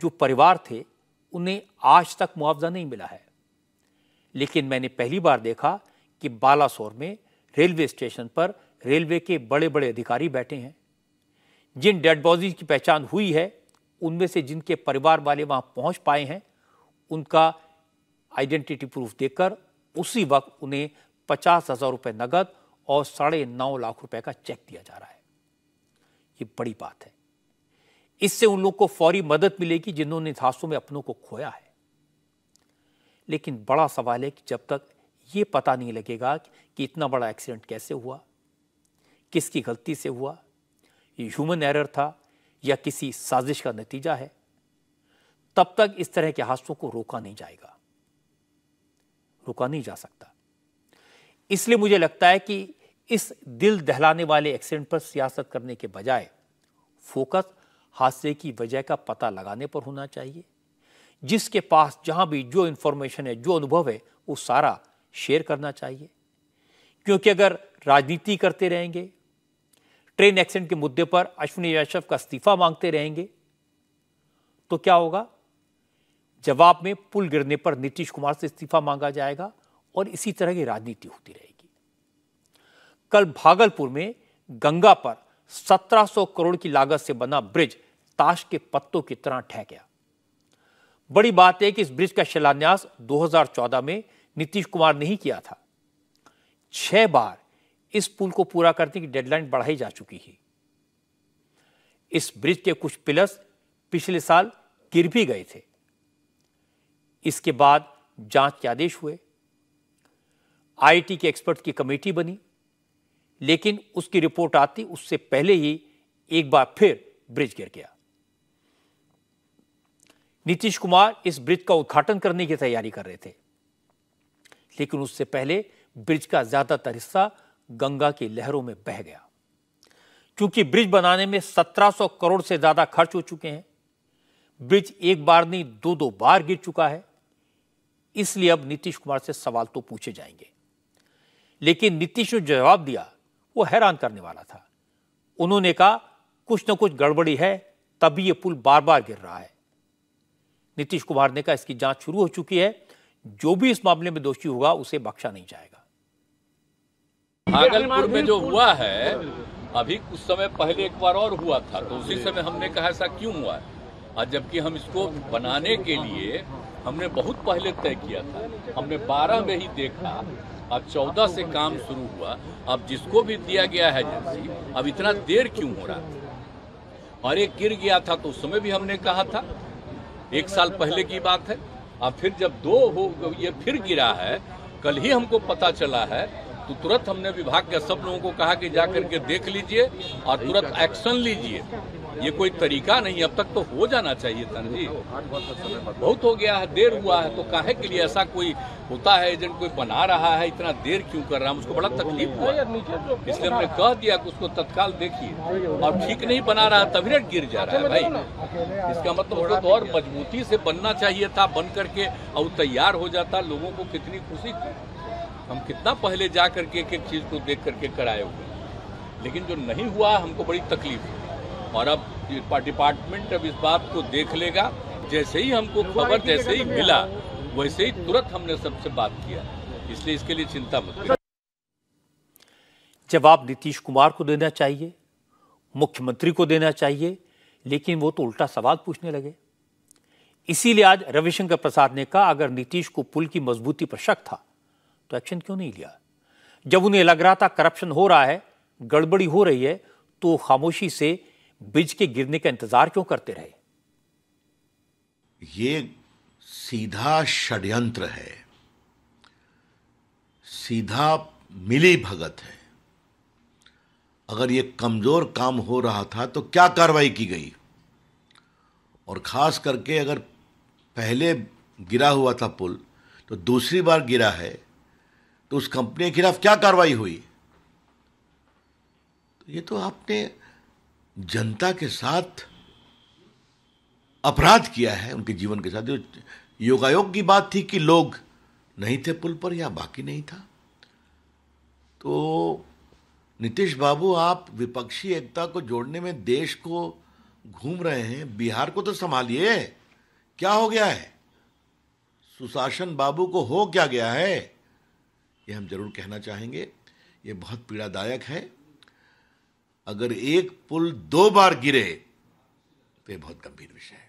Speaker 1: जो परिवार थे उन्हें आज तक मुआवजा नहीं मिला है लेकिन मैंने पहली बार देखा कि बालासोर में रेलवे स्टेशन पर रेलवे के बड़े बड़े अधिकारी बैठे हैं जिन डेड बॉडीज की पहचान हुई है उनमें से जिनके परिवार वाले वहाँ पहुँच पाए हैं उनका आइडेंटिटी प्रूफ देकर उसी वक्त उन्हें पचास हज़ार रुपये नकद और साढ़े नौ लाख रुपए का चेक दिया जा रहा है ये बड़ी बात है इससे उन लोग को फौरी मदद मिलेगी जिन्होंने हादसों में अपनों को खोया है लेकिन बड़ा सवाल है कि जब तक ये पता नहीं लगेगा कि इतना बड़ा एक्सीडेंट कैसे हुआ किसकी गलती से हुआ ये ह्यूमन एरर था या किसी साजिश का नतीजा है तब तक इस तरह के हादसों को रोका नहीं जाएगा रोका नहीं जा सकता इसलिए मुझे लगता है कि इस दिल दहलाने वाले एक्सीडेंट पर सियासत करने के बजाय फोकस हादसे की वजह का पता लगाने पर होना चाहिए जिसके पास जहां भी जो इंफॉर्मेशन है जो अनुभव है वो सारा शेयर करना चाहिए क्योंकि अगर राजनीति करते रहेंगे ट्रेन एक्सीडेंट के मुद्दे पर अश्विनी वैष्णव का इस्तीफा मांगते रहेंगे तो क्या होगा जवाब में पुल गिरने पर नीतीश कुमार से इस्तीफा मांगा जाएगा और इसी तरह की राजनीति होती रहेगी कल भागलपुर में गंगा पर 1700 करोड़ की लागत से बना ब्रिज ताश के पत्तों की तरह ठह गया बड़ी बात है कि इस ब्रिज का शिलान्यास 2014 में नीतीश कुमार ने ही किया था छह बार इस पुल को पूरा करने की डेडलाइन बढ़ाई जा चुकी है इस ब्रिज के कुछ पिलर्स पिछले साल गिर भी गए थे इसके बाद जांच के आदेश हुए आईटी के एक्सपर्ट की कमेटी बनी लेकिन उसकी रिपोर्ट आती उससे पहले ही एक बार फिर ब्रिज गिर गया नीतीश कुमार इस ब्रिज का उद्घाटन करने की तैयारी कर रहे थे लेकिन उससे पहले ब्रिज का ज्यादातर हिस्सा गंगा की लहरों में बह गया क्योंकि ब्रिज बनाने में 1700 करोड़ से ज्यादा खर्च हो चुके हैं ब्रिज एक बार नहीं दो दो बार गिर चुका है इसलिए अब नीतीश कुमार से सवाल तो पूछे जाएंगे लेकिन नीतीश ने जवाब दिया वो हैरान करने वाला था उन्होंने कहा कुछ ना कुछ गड़बड़ी है तभी यह पुल बार बार गिर रहा है नीतीश कुमार ने कहा इसकी जांच शुरू हो चुकी है जो भी इस मामले में दोषी होगा उसे बख्शा नहीं जाएगा
Speaker 12: भागलपुर में जो हुआ है अभी कुछ समय पहले एक बार और हुआ था तो उसी समय हमने कहा ऐसा क्यों हुआ है और जबकि हम इसको बनाने के लिए हमने बहुत पहले तय किया था हमने 12 में ही देखा अब 14 से काम शुरू हुआ अब जिसको भी दिया गया है एजेंसी अब इतना देर क्यों हो रहा था और एक गिर गया था तो उस समय भी हमने कहा था एक साल पहले की बात है और फिर जब दो हो ये फिर गिरा है कल ही हमको पता चला है तो तुरंत हमने विभाग के सब लोगों को कहा कि जा करके देख लीजिए और तुरंत एक्शन लीजिए ये कोई तरीका नहीं अब तक तो हो जाना चाहिए था जी बहुत हो गया है देर हुआ है तो काहे के लिए ऐसा कोई होता है एजेंट कोई बना रहा है इतना देर क्यों कर रहा है उसको बड़ा तकलीफ हुआ इसलिए हमने कह दिया कि उसको तत्काल देखिए और ठीक नहीं बना रहा तभी रेट गिर जा रहा है भाई इसका मतलब उसको तो और मजबूती से बनना चाहिए था बन करके और तैयार हो जाता लोगों को कितनी खुशी हम कितना पहले जा करके एक एक चीज़ को देख करके कराए हुए लेकिन जो नहीं हुआ हमको बड़ी तकलीफ हुई और अब डिपार्टमेंट अब इस बात को देख लेगा जैसे ही हमको खबर जैसे ही मिला वैसे ही तुरंत हमने सबसे बात किया इसलिए इसके लिए चिंता मत
Speaker 1: जवाब नीतीश कुमार को देना चाहिए मुख्यमंत्री को देना चाहिए लेकिन वो तो उल्टा सवाल पूछने लगे इसीलिए आज रविशंकर प्रसाद ने कहा अगर नीतीश को पुल की मजबूती पर शक था तो एक्शन क्यों नहीं लिया जब उन्हें लग रहा था करप्शन हो रहा है गड़बड़ी हो रही है तो खामोशी से ब्रिज के गिरने का इंतजार क्यों करते रहे
Speaker 14: ये सीधा षड्यंत्र है सीधा मिली भगत है अगर ये कमजोर काम हो रहा था तो क्या कार्रवाई की गई और खास करके अगर पहले गिरा हुआ था पुल तो दूसरी बार गिरा है तो उस कंपनी के खिलाफ क्या कार्रवाई हुई तो ये तो आपने जनता के साथ अपराध किया है उनके जीवन के साथ जो योगायोग की बात थी कि लोग नहीं थे पुल पर या बाकी नहीं था तो नीतीश बाबू आप विपक्षी एकता को जोड़ने में देश को घूम रहे हैं बिहार को तो संभालिए क्या हो गया है सुशासन बाबू को हो क्या गया है ये हम जरूर कहना चाहेंगे ये बहुत पीड़ादायक है अगर एक पुल दो बार गिरे
Speaker 1: तो यह बहुत गंभीर विषय है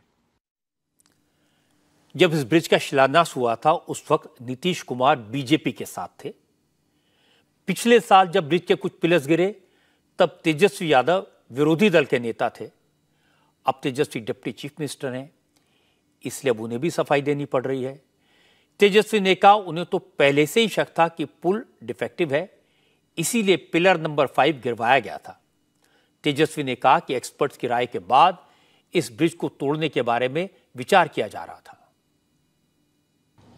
Speaker 1: जब इस ब्रिज का शिलान्यास हुआ था उस वक्त नीतीश कुमार बीजेपी के साथ थे पिछले साल जब ब्रिज के कुछ पिलर्स गिरे तब तेजस्वी यादव विरोधी दल के नेता थे अब तेजस्वी डिप्टी चीफ मिनिस्टर हैं इसलिए अब उन्हें भी सफाई देनी पड़ रही है तेजस्वी ने कहा उन्हें तो पहले से ही शक था कि पुल डिफेक्टिव है इसीलिए पिलर नंबर फाइव गिरवाया गया था तेजस्वी ने कहा कि एक्सपर्ट्स की राय के बाद इस ब्रिज को तोड़ने के बारे में विचार किया जा रहा था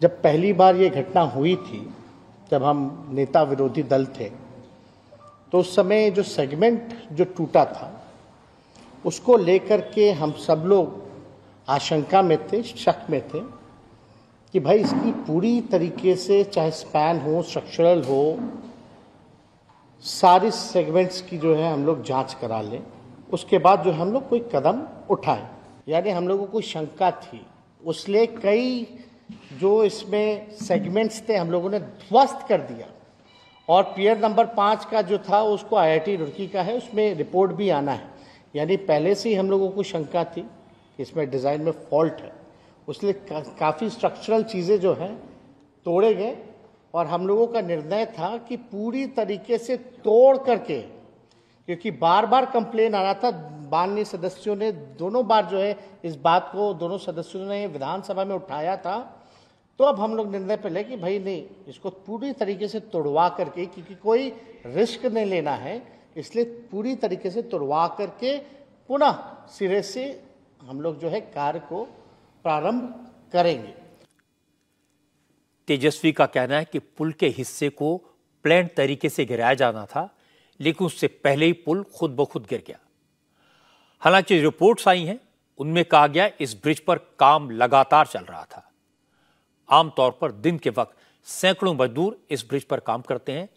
Speaker 6: जब पहली बार ये घटना हुई थी जब हम नेता विरोधी दल थे तो उस समय जो सेगमेंट जो टूटा था उसको लेकर के हम सब लोग आशंका में थे शक में थे कि भाई इसकी पूरी तरीके से चाहे स्पैन हो स्ट्रक्चरल हो सारी सेगमेंट्स की जो है हम लोग जांच करा लें उसके बाद जो हम लोग कोई कदम उठाएं यानी हम लोगों को शंका थी उसलिए कई जो इसमें सेगमेंट्स थे हम लोगों ने ध्वस्त कर दिया और पीयर नंबर पाँच का जो था उसको आईआईटी रुड़की का है उसमें रिपोर्ट भी आना है यानी पहले से ही हम लोगों को शंका थी कि इसमें डिज़ाइन में फॉल्ट है उसलिए का, काफ़ी स्ट्रक्चरल चीज़ें जो हैं तोड़े गए और हम लोगों का निर्णय था कि पूरी तरीके से तोड़ करके क्योंकि बार बार कंप्लेन आ रहा था माननीय सदस्यों ने दोनों बार जो है इस बात को दोनों सदस्यों ने विधानसभा में उठाया था तो अब हम लोग निर्णय पर ले कि भाई नहीं इसको पूरी तरीके से तोड़वा करके क्योंकि कोई रिस्क नहीं लेना है इसलिए पूरी तरीके से तोड़वा करके पुनः सिरे से हम लोग जो है कार्य को प्रारंभ करेंगे
Speaker 1: तेजस्वी का कहना है कि पुल के हिस्से को प्लान तरीके से गिराया जाना था लेकिन उससे पहले ही पुल खुद ब खुद गिर गया हालांकि रिपोर्ट्स आई हैं उनमें कहा गया इस ब्रिज पर काम लगातार चल रहा था आमतौर पर दिन के वक्त सैकड़ों मजदूर इस ब्रिज पर काम करते हैं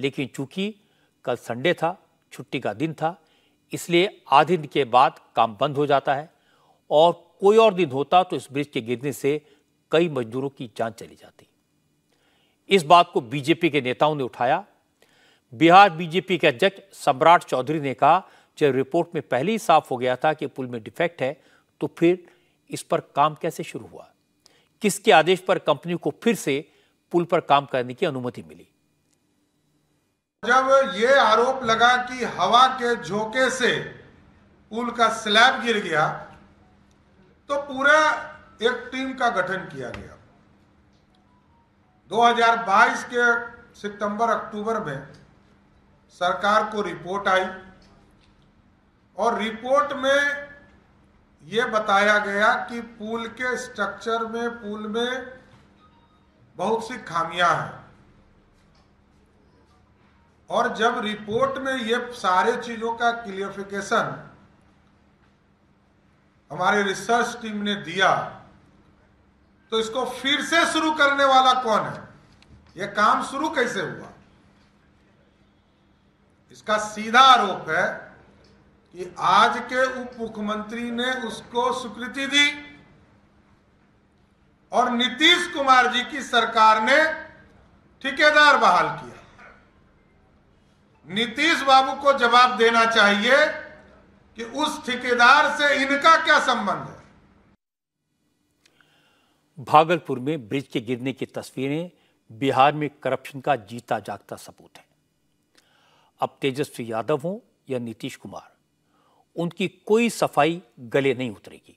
Speaker 1: लेकिन चूंकि कल संडे था छुट्टी का दिन था इसलिए आधे दिन के बाद काम बंद हो जाता है और कोई और दिन होता तो इस ब्रिज के गिरने से कई मजदूरों की जान चली जाती इस बात को बीजेपी के नेताओं ने उठाया बिहार बीजेपी के अध्यक्ष सम्राट चौधरी ने कहा जब रिपोर्ट में पहले ही साफ हो गया था कि पुल में डिफेक्ट है तो फिर इस पर काम कैसे शुरू हुआ किसके आदेश पर कंपनी को फिर से पुल पर काम करने की अनुमति मिली
Speaker 9: जब ये आरोप लगा कि हवा के झोंके से पुल का स्लैब गिर गया तो पूरा एक टीम का गठन किया गया 2022 के सितंबर अक्टूबर में सरकार को रिपोर्ट आई और रिपोर्ट में ये बताया गया कि पुल के स्ट्रक्चर में पुल में बहुत सी खामियां हैं और जब रिपोर्ट में ये सारे चीज़ों का क्लियरिफिकेशन हमारे रिसर्च टीम ने दिया तो इसको फिर से शुरू करने वाला कौन है यह काम शुरू कैसे हुआ इसका सीधा आरोप है कि आज के उप मुख्यमंत्री ने उसको स्वीकृति दी और नीतीश कुमार जी की सरकार ने ठेकेदार बहाल किया नीतीश बाबू को जवाब देना चाहिए कि उस ठेकेदार से इनका क्या संबंध है
Speaker 1: भागलपुर में ब्रिज के गिरने की तस्वीरें बिहार में करप्शन का जीता जागता सबूत है अब तेजस्वी यादव हों या नीतीश कुमार उनकी कोई सफाई गले नहीं उतरेगी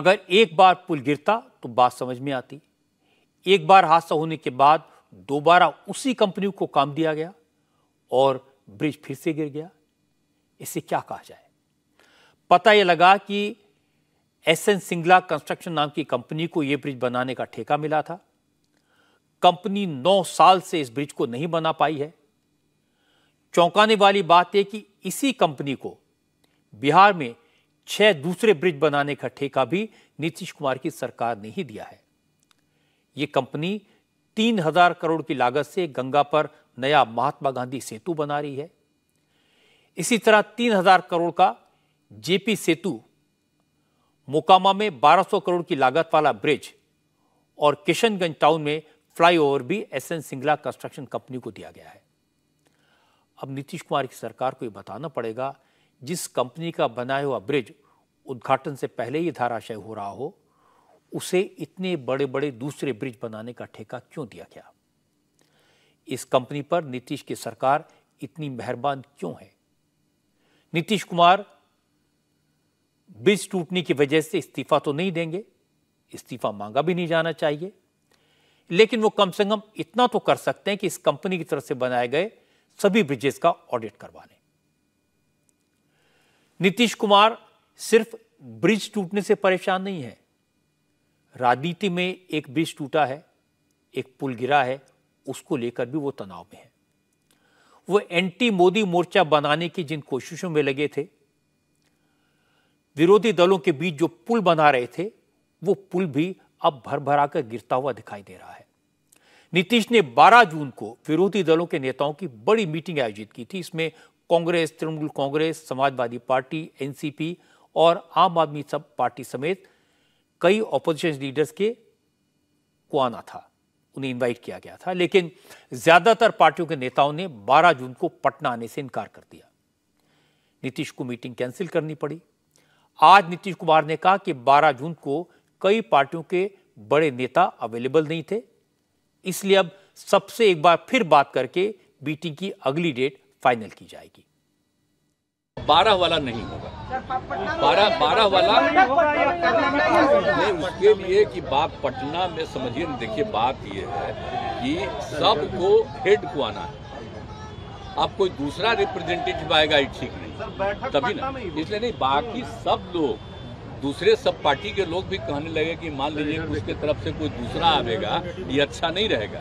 Speaker 1: अगर एक बार पुल गिरता तो बात समझ में आती एक बार हादसा होने के बाद दोबारा उसी कंपनी को काम दिया गया और ब्रिज फिर से गिर गया इसे क्या कहा जाए पता यह लगा कि एस एन सिंगला कंस्ट्रक्शन नाम की कंपनी को यह ब्रिज बनाने का ठेका मिला था कंपनी नौ साल से इस ब्रिज को नहीं बना पाई है चौंकाने वाली बात यह कि इसी कंपनी को बिहार में छह दूसरे ब्रिज बनाने का ठेका भी नीतीश कुमार की सरकार ने ही दिया है ये कंपनी तीन हजार करोड़ की लागत से गंगा पर नया महात्मा गांधी सेतु बना रही है इसी तरह तीन हजार करोड़ का जेपी सेतु मोकामा में 1200 करोड़ की लागत वाला ब्रिज और किशनगंज टाउन में फ्लाईओवर भी S N Singla construction company को दिया गया है अब नीतीश कुमार की सरकार को यह बताना पड़ेगा जिस कंपनी का बनाया हुआ ब्रिज उद्घाटन से पहले ही धाराशय हो रहा हो उसे इतने बड़े बड़े दूसरे ब्रिज बनाने का ठेका क्यों दिया गया इस कंपनी पर नीतीश की सरकार इतनी मेहरबान क्यों है नीतीश कुमार ब्रिज टूटने की वजह से इस्तीफ़ा तो नहीं देंगे इस्तीफ़ा मांगा भी नहीं जाना चाहिए लेकिन वो कम से कम इतना तो कर सकते हैं कि इस कंपनी की तरफ से बनाए गए सभी ब्रिजेस का ऑडिट करवा लें नीतीश कुमार सिर्फ ब्रिज टूटने से परेशान नहीं है राजनीति में एक ब्रिज टूटा है एक पुल गिरा है उसको लेकर भी वो तनाव में है वो एंटी मोदी मोर्चा बनाने की जिन कोशिशों में लगे थे विरोधी दलों के बीच जो पुल बना रहे थे वो पुल भी अब भर भरा कर गिरता हुआ दिखाई दे रहा है नीतीश ने 12 जून को विरोधी दलों के नेताओं की बड़ी मीटिंग आयोजित की थी इसमें कांग्रेस तृणमूल कांग्रेस समाजवादी पार्टी एनसीपी और आम आदमी सब पार्टी समेत कई ऑपोजिशन लीडर्स के को आना था उन्हें इनवाइट किया गया था लेकिन ज्यादातर पार्टियों के नेताओं ने 12 जून को पटना आने से इनकार कर दिया नीतीश को मीटिंग कैंसिल करनी पड़ी आज नीतीश कुमार ने कहा कि 12 जून को कई पार्टियों के बड़े नेता अवेलेबल नहीं थे इसलिए अब सबसे एक बार फिर बात करके मीटिंग की अगली डेट फाइनल की जाएगी बारह वाला नहीं
Speaker 3: होगा बारह बारह वाला नहीं
Speaker 12: उसके लिए कि बात पटना में समझिए देखिए बात यह है कि सबको हेड को आना है आप कोई दूसरा रिप्रेजेंटेटिव आएगा ये ठीक
Speaker 8: नहीं तभी ना
Speaker 12: इसलिए नहीं बाकी सब लोग दूसरे सब पार्टी के लोग भी कहने लगे कि मान लीजिए उसके तरफ से कोई दूसरा आवेगा ये अच्छा नहीं रहेगा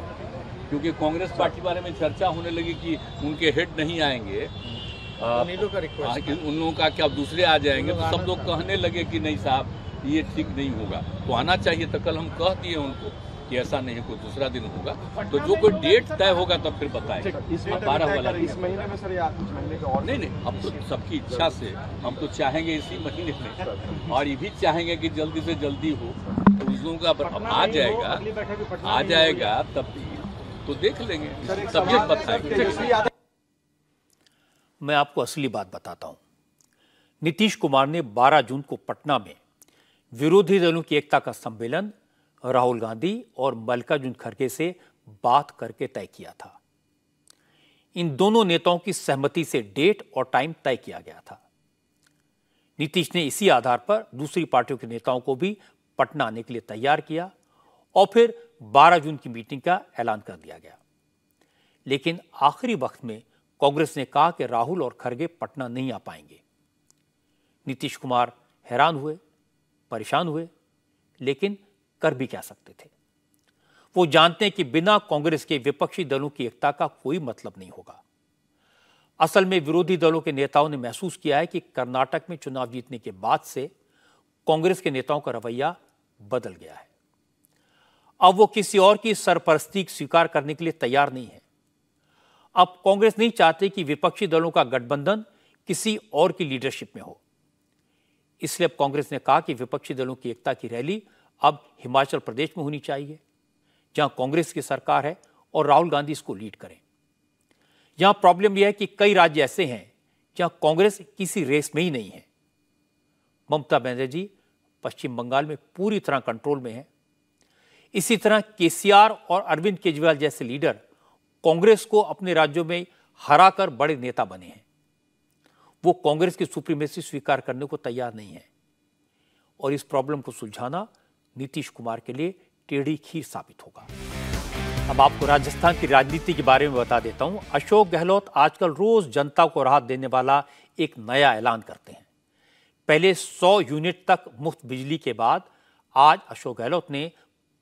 Speaker 12: क्योंकि कांग्रेस पार्टी बारे में चर्चा होने लगी कि उनके हेड नहीं आएंगे तो आ, हाँ, उन लोगों का क्या दूसरे आ जाएंगे तो सब लोग कहने लगे कि नहीं साहब ये ठीक नहीं होगा तो आना चाहिए तो कल हम कह दिए उनको कि ऐसा नहीं कोई दूसरा दिन होगा तो जो कोई डेट तय होगा तब तो फिर बताए हाँ, बारह वाला इस महीने में सर या नहीं नहीं हम तो सबकी इच्छा से हम तो चाहेंगे इसी महीने में और ये भी चाहेंगे कि जल्दी से जल्दी हो तो उस का आ जाएगा आ जाएगा तब तो देख लेंगे तबियत बताएंगे
Speaker 1: मैं आपको असली बात बताता हूँ नीतीश कुमार ने 12 जून को पटना में विरोधी दलों की एकता का सम्मेलन राहुल गांधी और मल्लिकार्जुन खड़गे से बात करके तय किया था इन दोनों नेताओं की सहमति से डेट और टाइम तय किया गया था नीतीश ने इसी आधार पर दूसरी पार्टियों के नेताओं को भी पटना आने के लिए तैयार किया और फिर 12 जून की मीटिंग का ऐलान कर दिया गया लेकिन आखिरी वक्त में कांग्रेस ने कहा कि राहुल और खड़गे पटना नहीं आ पाएंगे नीतीश कुमार हैरान हुए परेशान हुए लेकिन कर भी क्या सकते थे वो जानते हैं कि बिना कांग्रेस के विपक्षी दलों की एकता का कोई मतलब नहीं होगा असल में विरोधी दलों के नेताओं ने महसूस किया है कि कर्नाटक में चुनाव जीतने के बाद से कांग्रेस के नेताओं का रवैया बदल गया है अब वो किसी और की सरपरस्ती स्वीकार करने के लिए तैयार नहीं है अब कांग्रेस नहीं चाहते कि विपक्षी दलों का गठबंधन किसी और की लीडरशिप में हो इसलिए अब कांग्रेस ने कहा कि विपक्षी दलों की एकता की रैली अब हिमाचल प्रदेश में होनी चाहिए जहां कांग्रेस की सरकार है और राहुल गांधी इसको लीड करें यहां प्रॉब्लम यह है कि कई राज्य ऐसे हैं जहां कांग्रेस किसी रेस में ही नहीं है ममता बनर्जी पश्चिम बंगाल में पूरी तरह कंट्रोल में है इसी तरह केसीआर और अरविंद केजरीवाल जैसे लीडर कांग्रेस को अपने राज्यों में हराकर बड़े नेता बने हैं वो कांग्रेस की सुप्रीमेसी स्वीकार करने को तैयार नहीं है और इस प्रॉब्लम को सुलझाना नीतीश कुमार के लिए टेढ़ी खीर साबित होगा अब आपको राजस्थान की राजनीति के बारे में बता देता हूं अशोक गहलोत आजकल रोज जनता को राहत देने वाला एक नया ऐलान करते हैं पहले 100 यूनिट तक मुफ्त बिजली के बाद आज अशोक गहलोत ने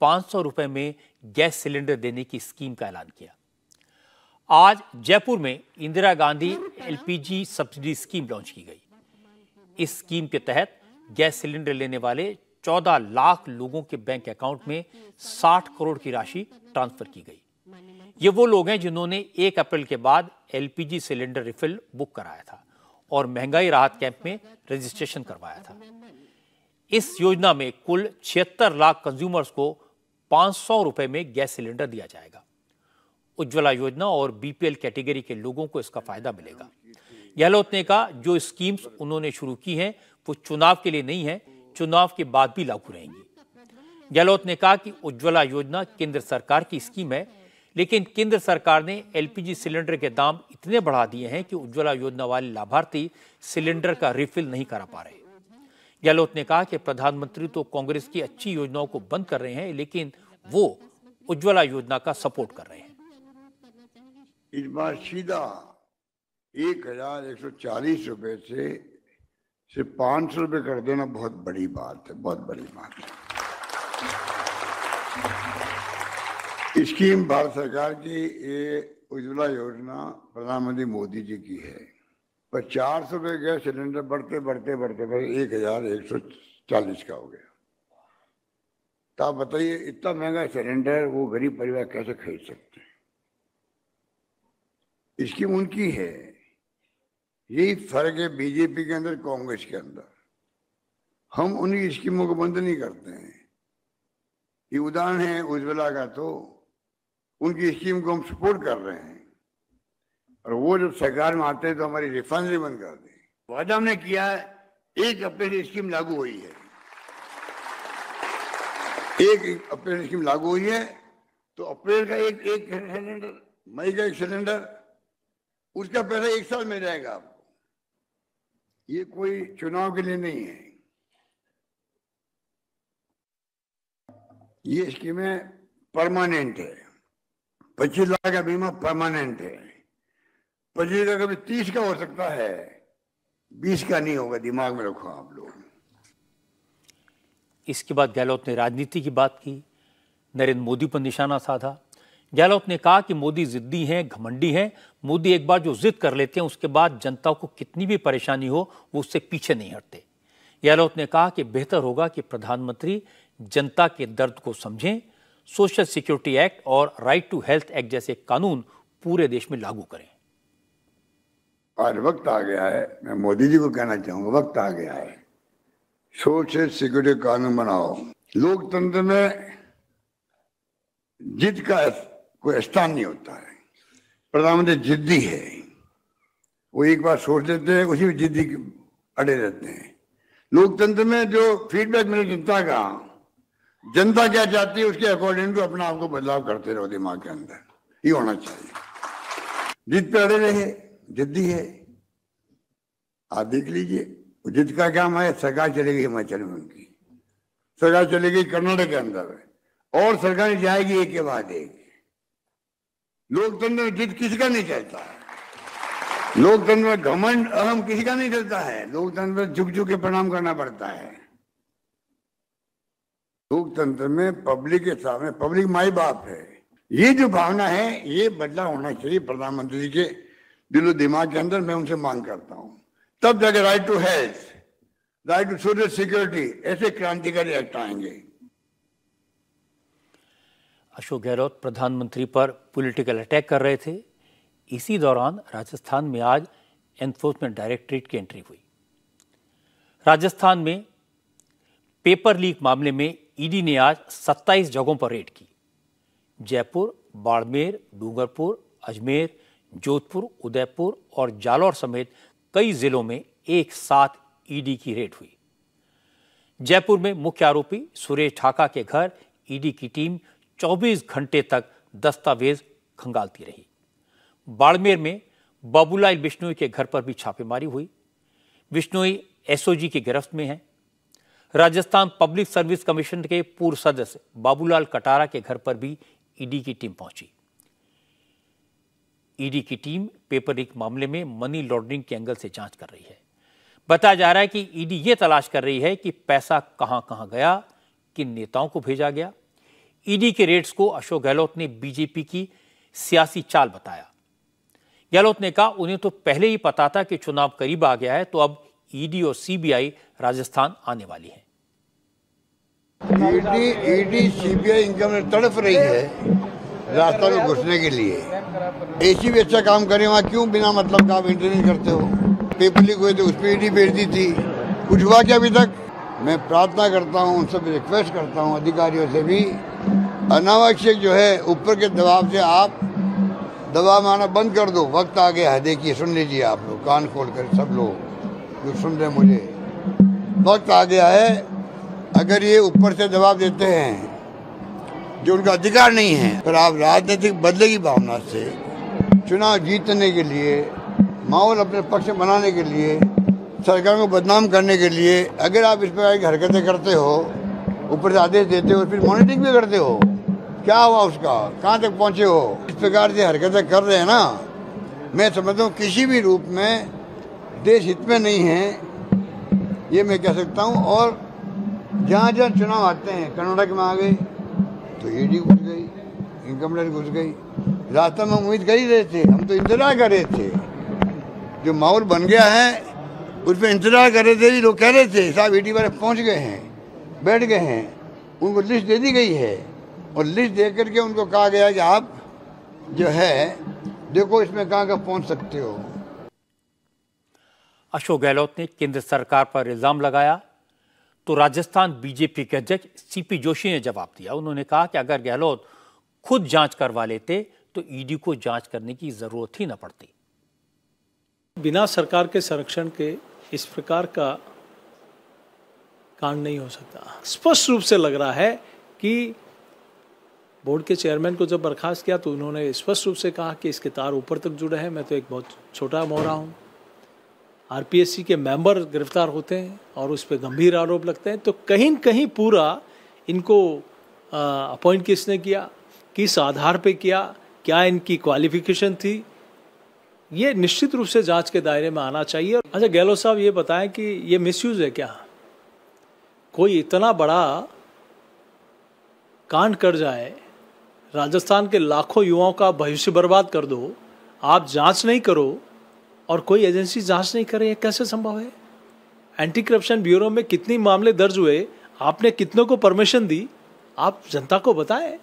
Speaker 1: पांच सौ में गैस सिलेंडर देने की स्कीम का ऐलान किया आज जयपुर में Indira Gandhi LPG subsidy scheme launch की गई इस स्कीम के तहत गैस सिलेंडर लेने वाले चौदह लाख लोगों के बैंक अकाउंट में साठ करोड़ की राशि ट्रांसफर की गई ये वो लोग हैं जिन्होंने एक अप्रैल के बाद एलपीजी सिलेंडर रिफिल बुक कराया था और महंगाई राहत कैंप में रजिस्ट्रेशन करवाया था इस योजना में कुल छिहत्तर लाख कंज्यूमर्स को पांच सौ रुपए में गैस सिलेंडर दिया जाएगा उज्ज्वला योजना और बीपीएल कैटेगरी के लोगों को इसका फायदा मिलेगा गहलोत ने कहा जो स्कीम्स उन्होंने शुरू की हैं वो चुनाव के लिए नहीं है चुनाव के बाद भी लागू रहेंगी गहलोत ने कहा कि उज्ज्वला योजना केंद्र सरकार की स्कीम है लेकिन केंद्र सरकार ने एलपीजी सिलेंडर के दाम इतने बढ़ा दिए हैं कि उज्ज्वला योजना वाले लाभार्थी सिलेंडर का रिफिल नहीं करा पा रहे गहलोत ने कहा कि प्रधानमंत्री तो कांग्रेस की अच्छी योजनाओं को बंद कर रहे हैं लेकिन वो उज्ज्वला योजना का सपोर्ट कर रहे हैं
Speaker 5: इस बार सीधा एक हजार एक सौ चालीस रुपए से सिर्फ पाँच सौ रुपये कर देना बहुत बड़ी बात है बहुत बड़ी बात है स्कीम भारत सरकार की ये उज्ज्वला योजना प्रधानमंत्री मोदी जी की है पर चार सौ रुपये गैस सिलेंडर बढ़ते बढ़ते बढ़ते बढ़ते एक हजार एक सौ चालीस का हो गया तो आप बताइए इतना महंगा सिलेंडर वो गरीब परिवार कैसे खरीद सकते हैं स्कीम उनकी है यही फर्क है बीजेपी के अंदर कांग्रेस के अंदर हम उन्हीं स्कीमों को बंद नहीं करते हैं ये उदाहरण है उज्ज्वला का तो उनकी स्कीम को हम सपोर्ट कर रहे हैं और वो जब सरकार में आते हैं तो हमारी रिफाइनरी बंद कर दी वादा हमने किया एक अप्रैल से स्कीम लागू हुई है एक अप्रैल स्कीम लागू हुई है तो अप्रैल का एक एक सिलेंडर मई का एक सिलेंडर उसका पैसा एक साल में जाएगा आपको ये कोई चुनाव के लिए नहीं है ये स्कीमें परमानेंट है पच्चीस लाख का बीमा परमानेंट है पच्चीस लाख का तीस का हो सकता है बीस का नहीं होगा दिमाग में रखो आप लोग
Speaker 1: इसके बाद गहलोत ने राजनीति की बात की नरेंद्र मोदी पर निशाना साधा गहलोत ने कहा कि मोदी जिद्दी हैं घमंडी हैं मोदी एक बार जो जिद कर लेते हैं उसके बाद जनता को कितनी भी परेशानी हो वो उससे पीछे नहीं हटते गहलोत ने कहा कि बेहतर होगा कि प्रधानमंत्री जनता के दर्द को समझें सोशल सिक्योरिटी एक्ट और राइट टू हेल्थ एक्ट जैसे कानून पूरे देश में लागू करें
Speaker 5: आज वक्त आ गया है मैं मोदी जी को कहना चाहूंगा वक्त आ गया है सोशल सिक्योरिटी कानून बनाओ लोकतंत्र में जिद का कोई स्थान नहीं होता है प्रधानमंत्री जिद्दी है वो एक बार सोच देते हैं उसी में जिद्दी अड़े रहते हैं लोकतंत्र में जो फीडबैक मिले जनता का जनता क्या चाहती है उसके अकॉर्डिंग टू अपना आपको बदलाव करते रहो दिमाग के अंदर ये होना चाहिए जिद पे अड़े रहे जिद्दी है आप देख लीजिए जिद का क्या है सरकार चलेगी हिमाचल में उनकी सरकार चलेगी कर्नाटक के अंदर और सरकार जाएगी एक के बाद एक लोकतंत्र में जीत किसी का नहीं चलता है लोकतंत्र में घमंड अहम किसी का नहीं चलता है लोकतंत्र में झुक झुक के प्रणाम करना पड़ता है लोकतंत्र में पब्लिक के सामने पब्लिक माई बाप है ये जो भावना है ये बदला होना चाहिए प्रधानमंत्री जी के दिलो दिमाग के अंदर मैं उनसे मांग करता हूँ तब जाके right to health right to social security ऐसे क्रांतिकारी एक्ट आएंगे
Speaker 1: अशोक गहलोत प्रधानमंत्री पर पॉलिटिकल अटैक कर रहे थे इसी दौरान राजस्थान में आज एनफोर्समेंट डायरेक्टरेट की एंट्री हुई राजस्थान में पेपर लीक मामले में ईडी e ने आज 27 जगहों पर रेड की जयपुर बाड़मेर डूंगरपुर अजमेर जोधपुर उदयपुर और जालौर समेत कई जिलों में एक साथ ईडी e की रेड हुई जयपुर में मुख्य आरोपी सुरेश ठाका के घर ईडी e की टीम 24 घंटे तक दस्तावेज खंगालती रही बाड़मेर में बाबूलाल बिश्नोई के घर पर भी छापेमारी हुई बिश्नोई एसओजी की गिरफ्त में है राजस्थान पब्लिक सर्विस कमीशन के पूर्व सदस्य बाबूलाल कटारा के घर पर भी ईडी की टीम पहुंची ईडी की टीम पेपर लीक मामले में मनी लॉन्ड्रिंग के एंगल से जांच कर रही है बताया जा रहा है कि ईडी यह तलाश कर रही है कि पैसा कहां कहां गया किन नेताओं को भेजा गया ईडी के रेड्स को अशोक गहलोत ने बीजेपी की सियासी चाल बताया गहलोत ने कहा उन्हें तो पहले ही पता था कि चुनाव करीब आ गया है तो अब ईडी और सीबीआई राजस्थान आने वाली है
Speaker 5: ईडी ईडी सीबीआई इनकम तड़फ रही है रास्ता में घुसने के लिए सी भी अच्छा काम करे वहाँ क्यों बिना मतलब का आप इंटरव्यू करते हो पेपर लीक हुए थे उस पर ईडी भेज दी थी कुछ हुआ क्या अभी तक मैं प्रार्थना करता हूँ उनसे रिक्वेस्ट करता हूँ अधिकारियों से भी अनावश्यक जो है ऊपर के दबाव से आप दबाव माना बंद कर दो वक्त आ गया है देखिए सुन लीजिए आप लोग कान खोल कर सब लोग जो सुन रहे मुझे वक्त आ गया है अगर ये ऊपर से दबाव देते हैं जो उनका अधिकार नहीं है पर आप राजनीतिक बदले की भावना से चुनाव जीतने के लिए माहौल अपने पक्ष बनाने के लिए सरकार को बदनाम करने के लिए अगर आप इस प्रकार की हरकतें करते हो ऊपर से आदेश देते हो फिर मॉनिटरिंग भी करते हो क्या हुआ उसका कहाँ तक पहुँचे हो इस प्रकार से हरकतें कर रहे हैं ना मैं समझता हूँ किसी भी रूप में देश हित में नहीं है ये मैं कह सकता हूँ और जहाँ जहाँ चुनाव आते हैं कर्नाटक में आ गए तो ईडी e घुस गई इनकम टैक्स घुस गई रास्ता में उम्मीद कर ही रहे थे हम तो इंतजार कर रहे थे जो माहौल बन गया है उस पर इंतजार कर रहे थे लोग कह रहे थे साहब ईडी e वाले पहुँच गए हैं बैठ गए हैं उनको लिस्ट दे दी गई है और लिस्ट दे करके उनको कहा गया कि आप जो है देखो इसमें कहाँ कहाँ पहुँच सकते हो
Speaker 1: अशोक गहलोत ने केंद्र सरकार पर इल्ज़ाम लगाया तो राजस्थान बीजेपी के अध्यक्ष सीपी जोशी ने जवाब दिया उन्होंने कहा कि अगर गहलोत खुद जांच करवा लेते तो ईडी को जांच करने की ज़रूरत ही न पड़ती बिना सरकार के संरक्षण के इस प्रकार का
Speaker 15: कांड नहीं हो सकता स्पष्ट रूप से लग रहा है कि बोर्ड के चेयरमैन को जब बर्खास्त किया तो उन्होंने स्पष्ट रूप से कहा कि इसके तार ऊपर तक जुड़े हैं मैं तो एक बहुत छोटा मोहरा हूँ आर के मेंबर गिरफ्तार होते हैं और उस पर गंभीर आरोप लगते हैं तो कहीं न कहीं पूरा इनको अपॉइंट किसने किया किस आधार पे किया क्या इनकी क्वालिफिकेशन थी ये निश्चित रूप से जांच के दायरे में आना चाहिए अच्छा गहलोत साहब ये बताएं कि ये मिसयूज़ है क्या कोई इतना बड़ा कांड कर जाए राजस्थान के लाखों युवाओं का भविष्य बर्बाद कर दो आप जांच नहीं करो और कोई एजेंसी जांच नहीं करे ये कैसे संभव है एंटी करप्शन ब्यूरो में कितनी मामले दर्ज हुए आपने कितनों को परमिशन दी आप जनता को बताएं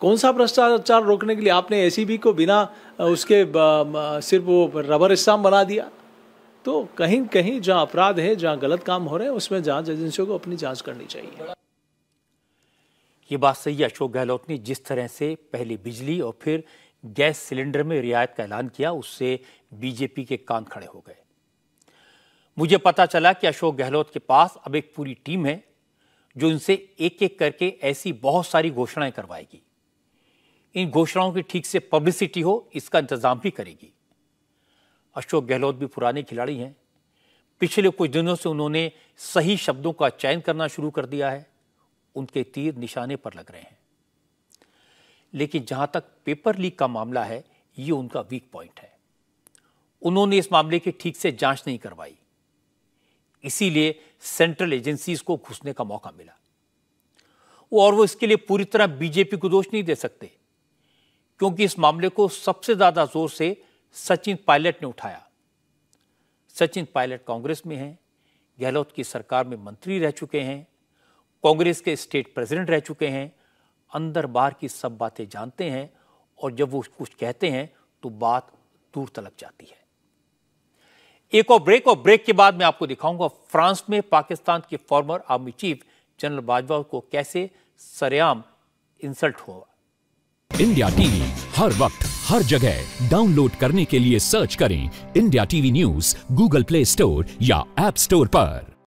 Speaker 15: कौन सा भ्रष्टाचार रोकने के लिए आपने ए को बिना उसके सिर्फ वो रबर स्टाम्प बना दिया तो कहीं कहीं जहाँ अपराध है जहाँ गलत काम हो
Speaker 1: रहे हैं उसमें जांच एजेंसियों को अपनी जांच करनी चाहिए ये बात सही अशोक गहलोत ने जिस तरह से पहले बिजली और फिर गैस सिलेंडर में रियायत का ऐलान किया उससे बीजेपी के कान खड़े हो गए मुझे पता चला कि अशोक गहलोत के पास अब एक पूरी टीम है जो इनसे एक एक करके ऐसी बहुत सारी घोषणाएं करवाएगी इन घोषणाओं की ठीक से पब्लिसिटी हो इसका इंतजाम भी करेगी अशोक गहलोत भी पुराने खिलाड़ी हैं पिछले कुछ दिनों से उन्होंने सही शब्दों का चयन करना शुरू कर दिया है उनके तीर निशाने पर लग रहे हैं लेकिन जहां तक पेपर लीक का मामला है यह उनका वीक पॉइंट है उन्होंने इस मामले की ठीक से जांच नहीं करवाई इसीलिए सेंट्रल एजेंसीज को घुसने का मौका मिला और वो इसके लिए पूरी तरह बीजेपी को दोष नहीं दे सकते क्योंकि इस मामले को सबसे ज्यादा जोर से सचिन पायलट ने उठाया सचिन पायलट कांग्रेस में हैं गहलोत की सरकार में मंत्री रह चुके हैं कांग्रेस के स्टेट प्रेसिडेंट रह चुके हैं अंदर बाहर की सब बातें जानते हैं और जब वो कुछ कहते हैं तो बात दूर तलक जाती है एक और ब्रेक और ब्रेक के बाद मैं आपको दिखाऊंगा फ्रांस में पाकिस्तान के former army chief general Bajwa को कैसे सरेआम
Speaker 12: इंसल्ट हुआ इंडिया टीवी हर वक्त हर जगह डाउनलोड करने के लिए सर्च करें India TV news Google Play Store या एप स्टोर पर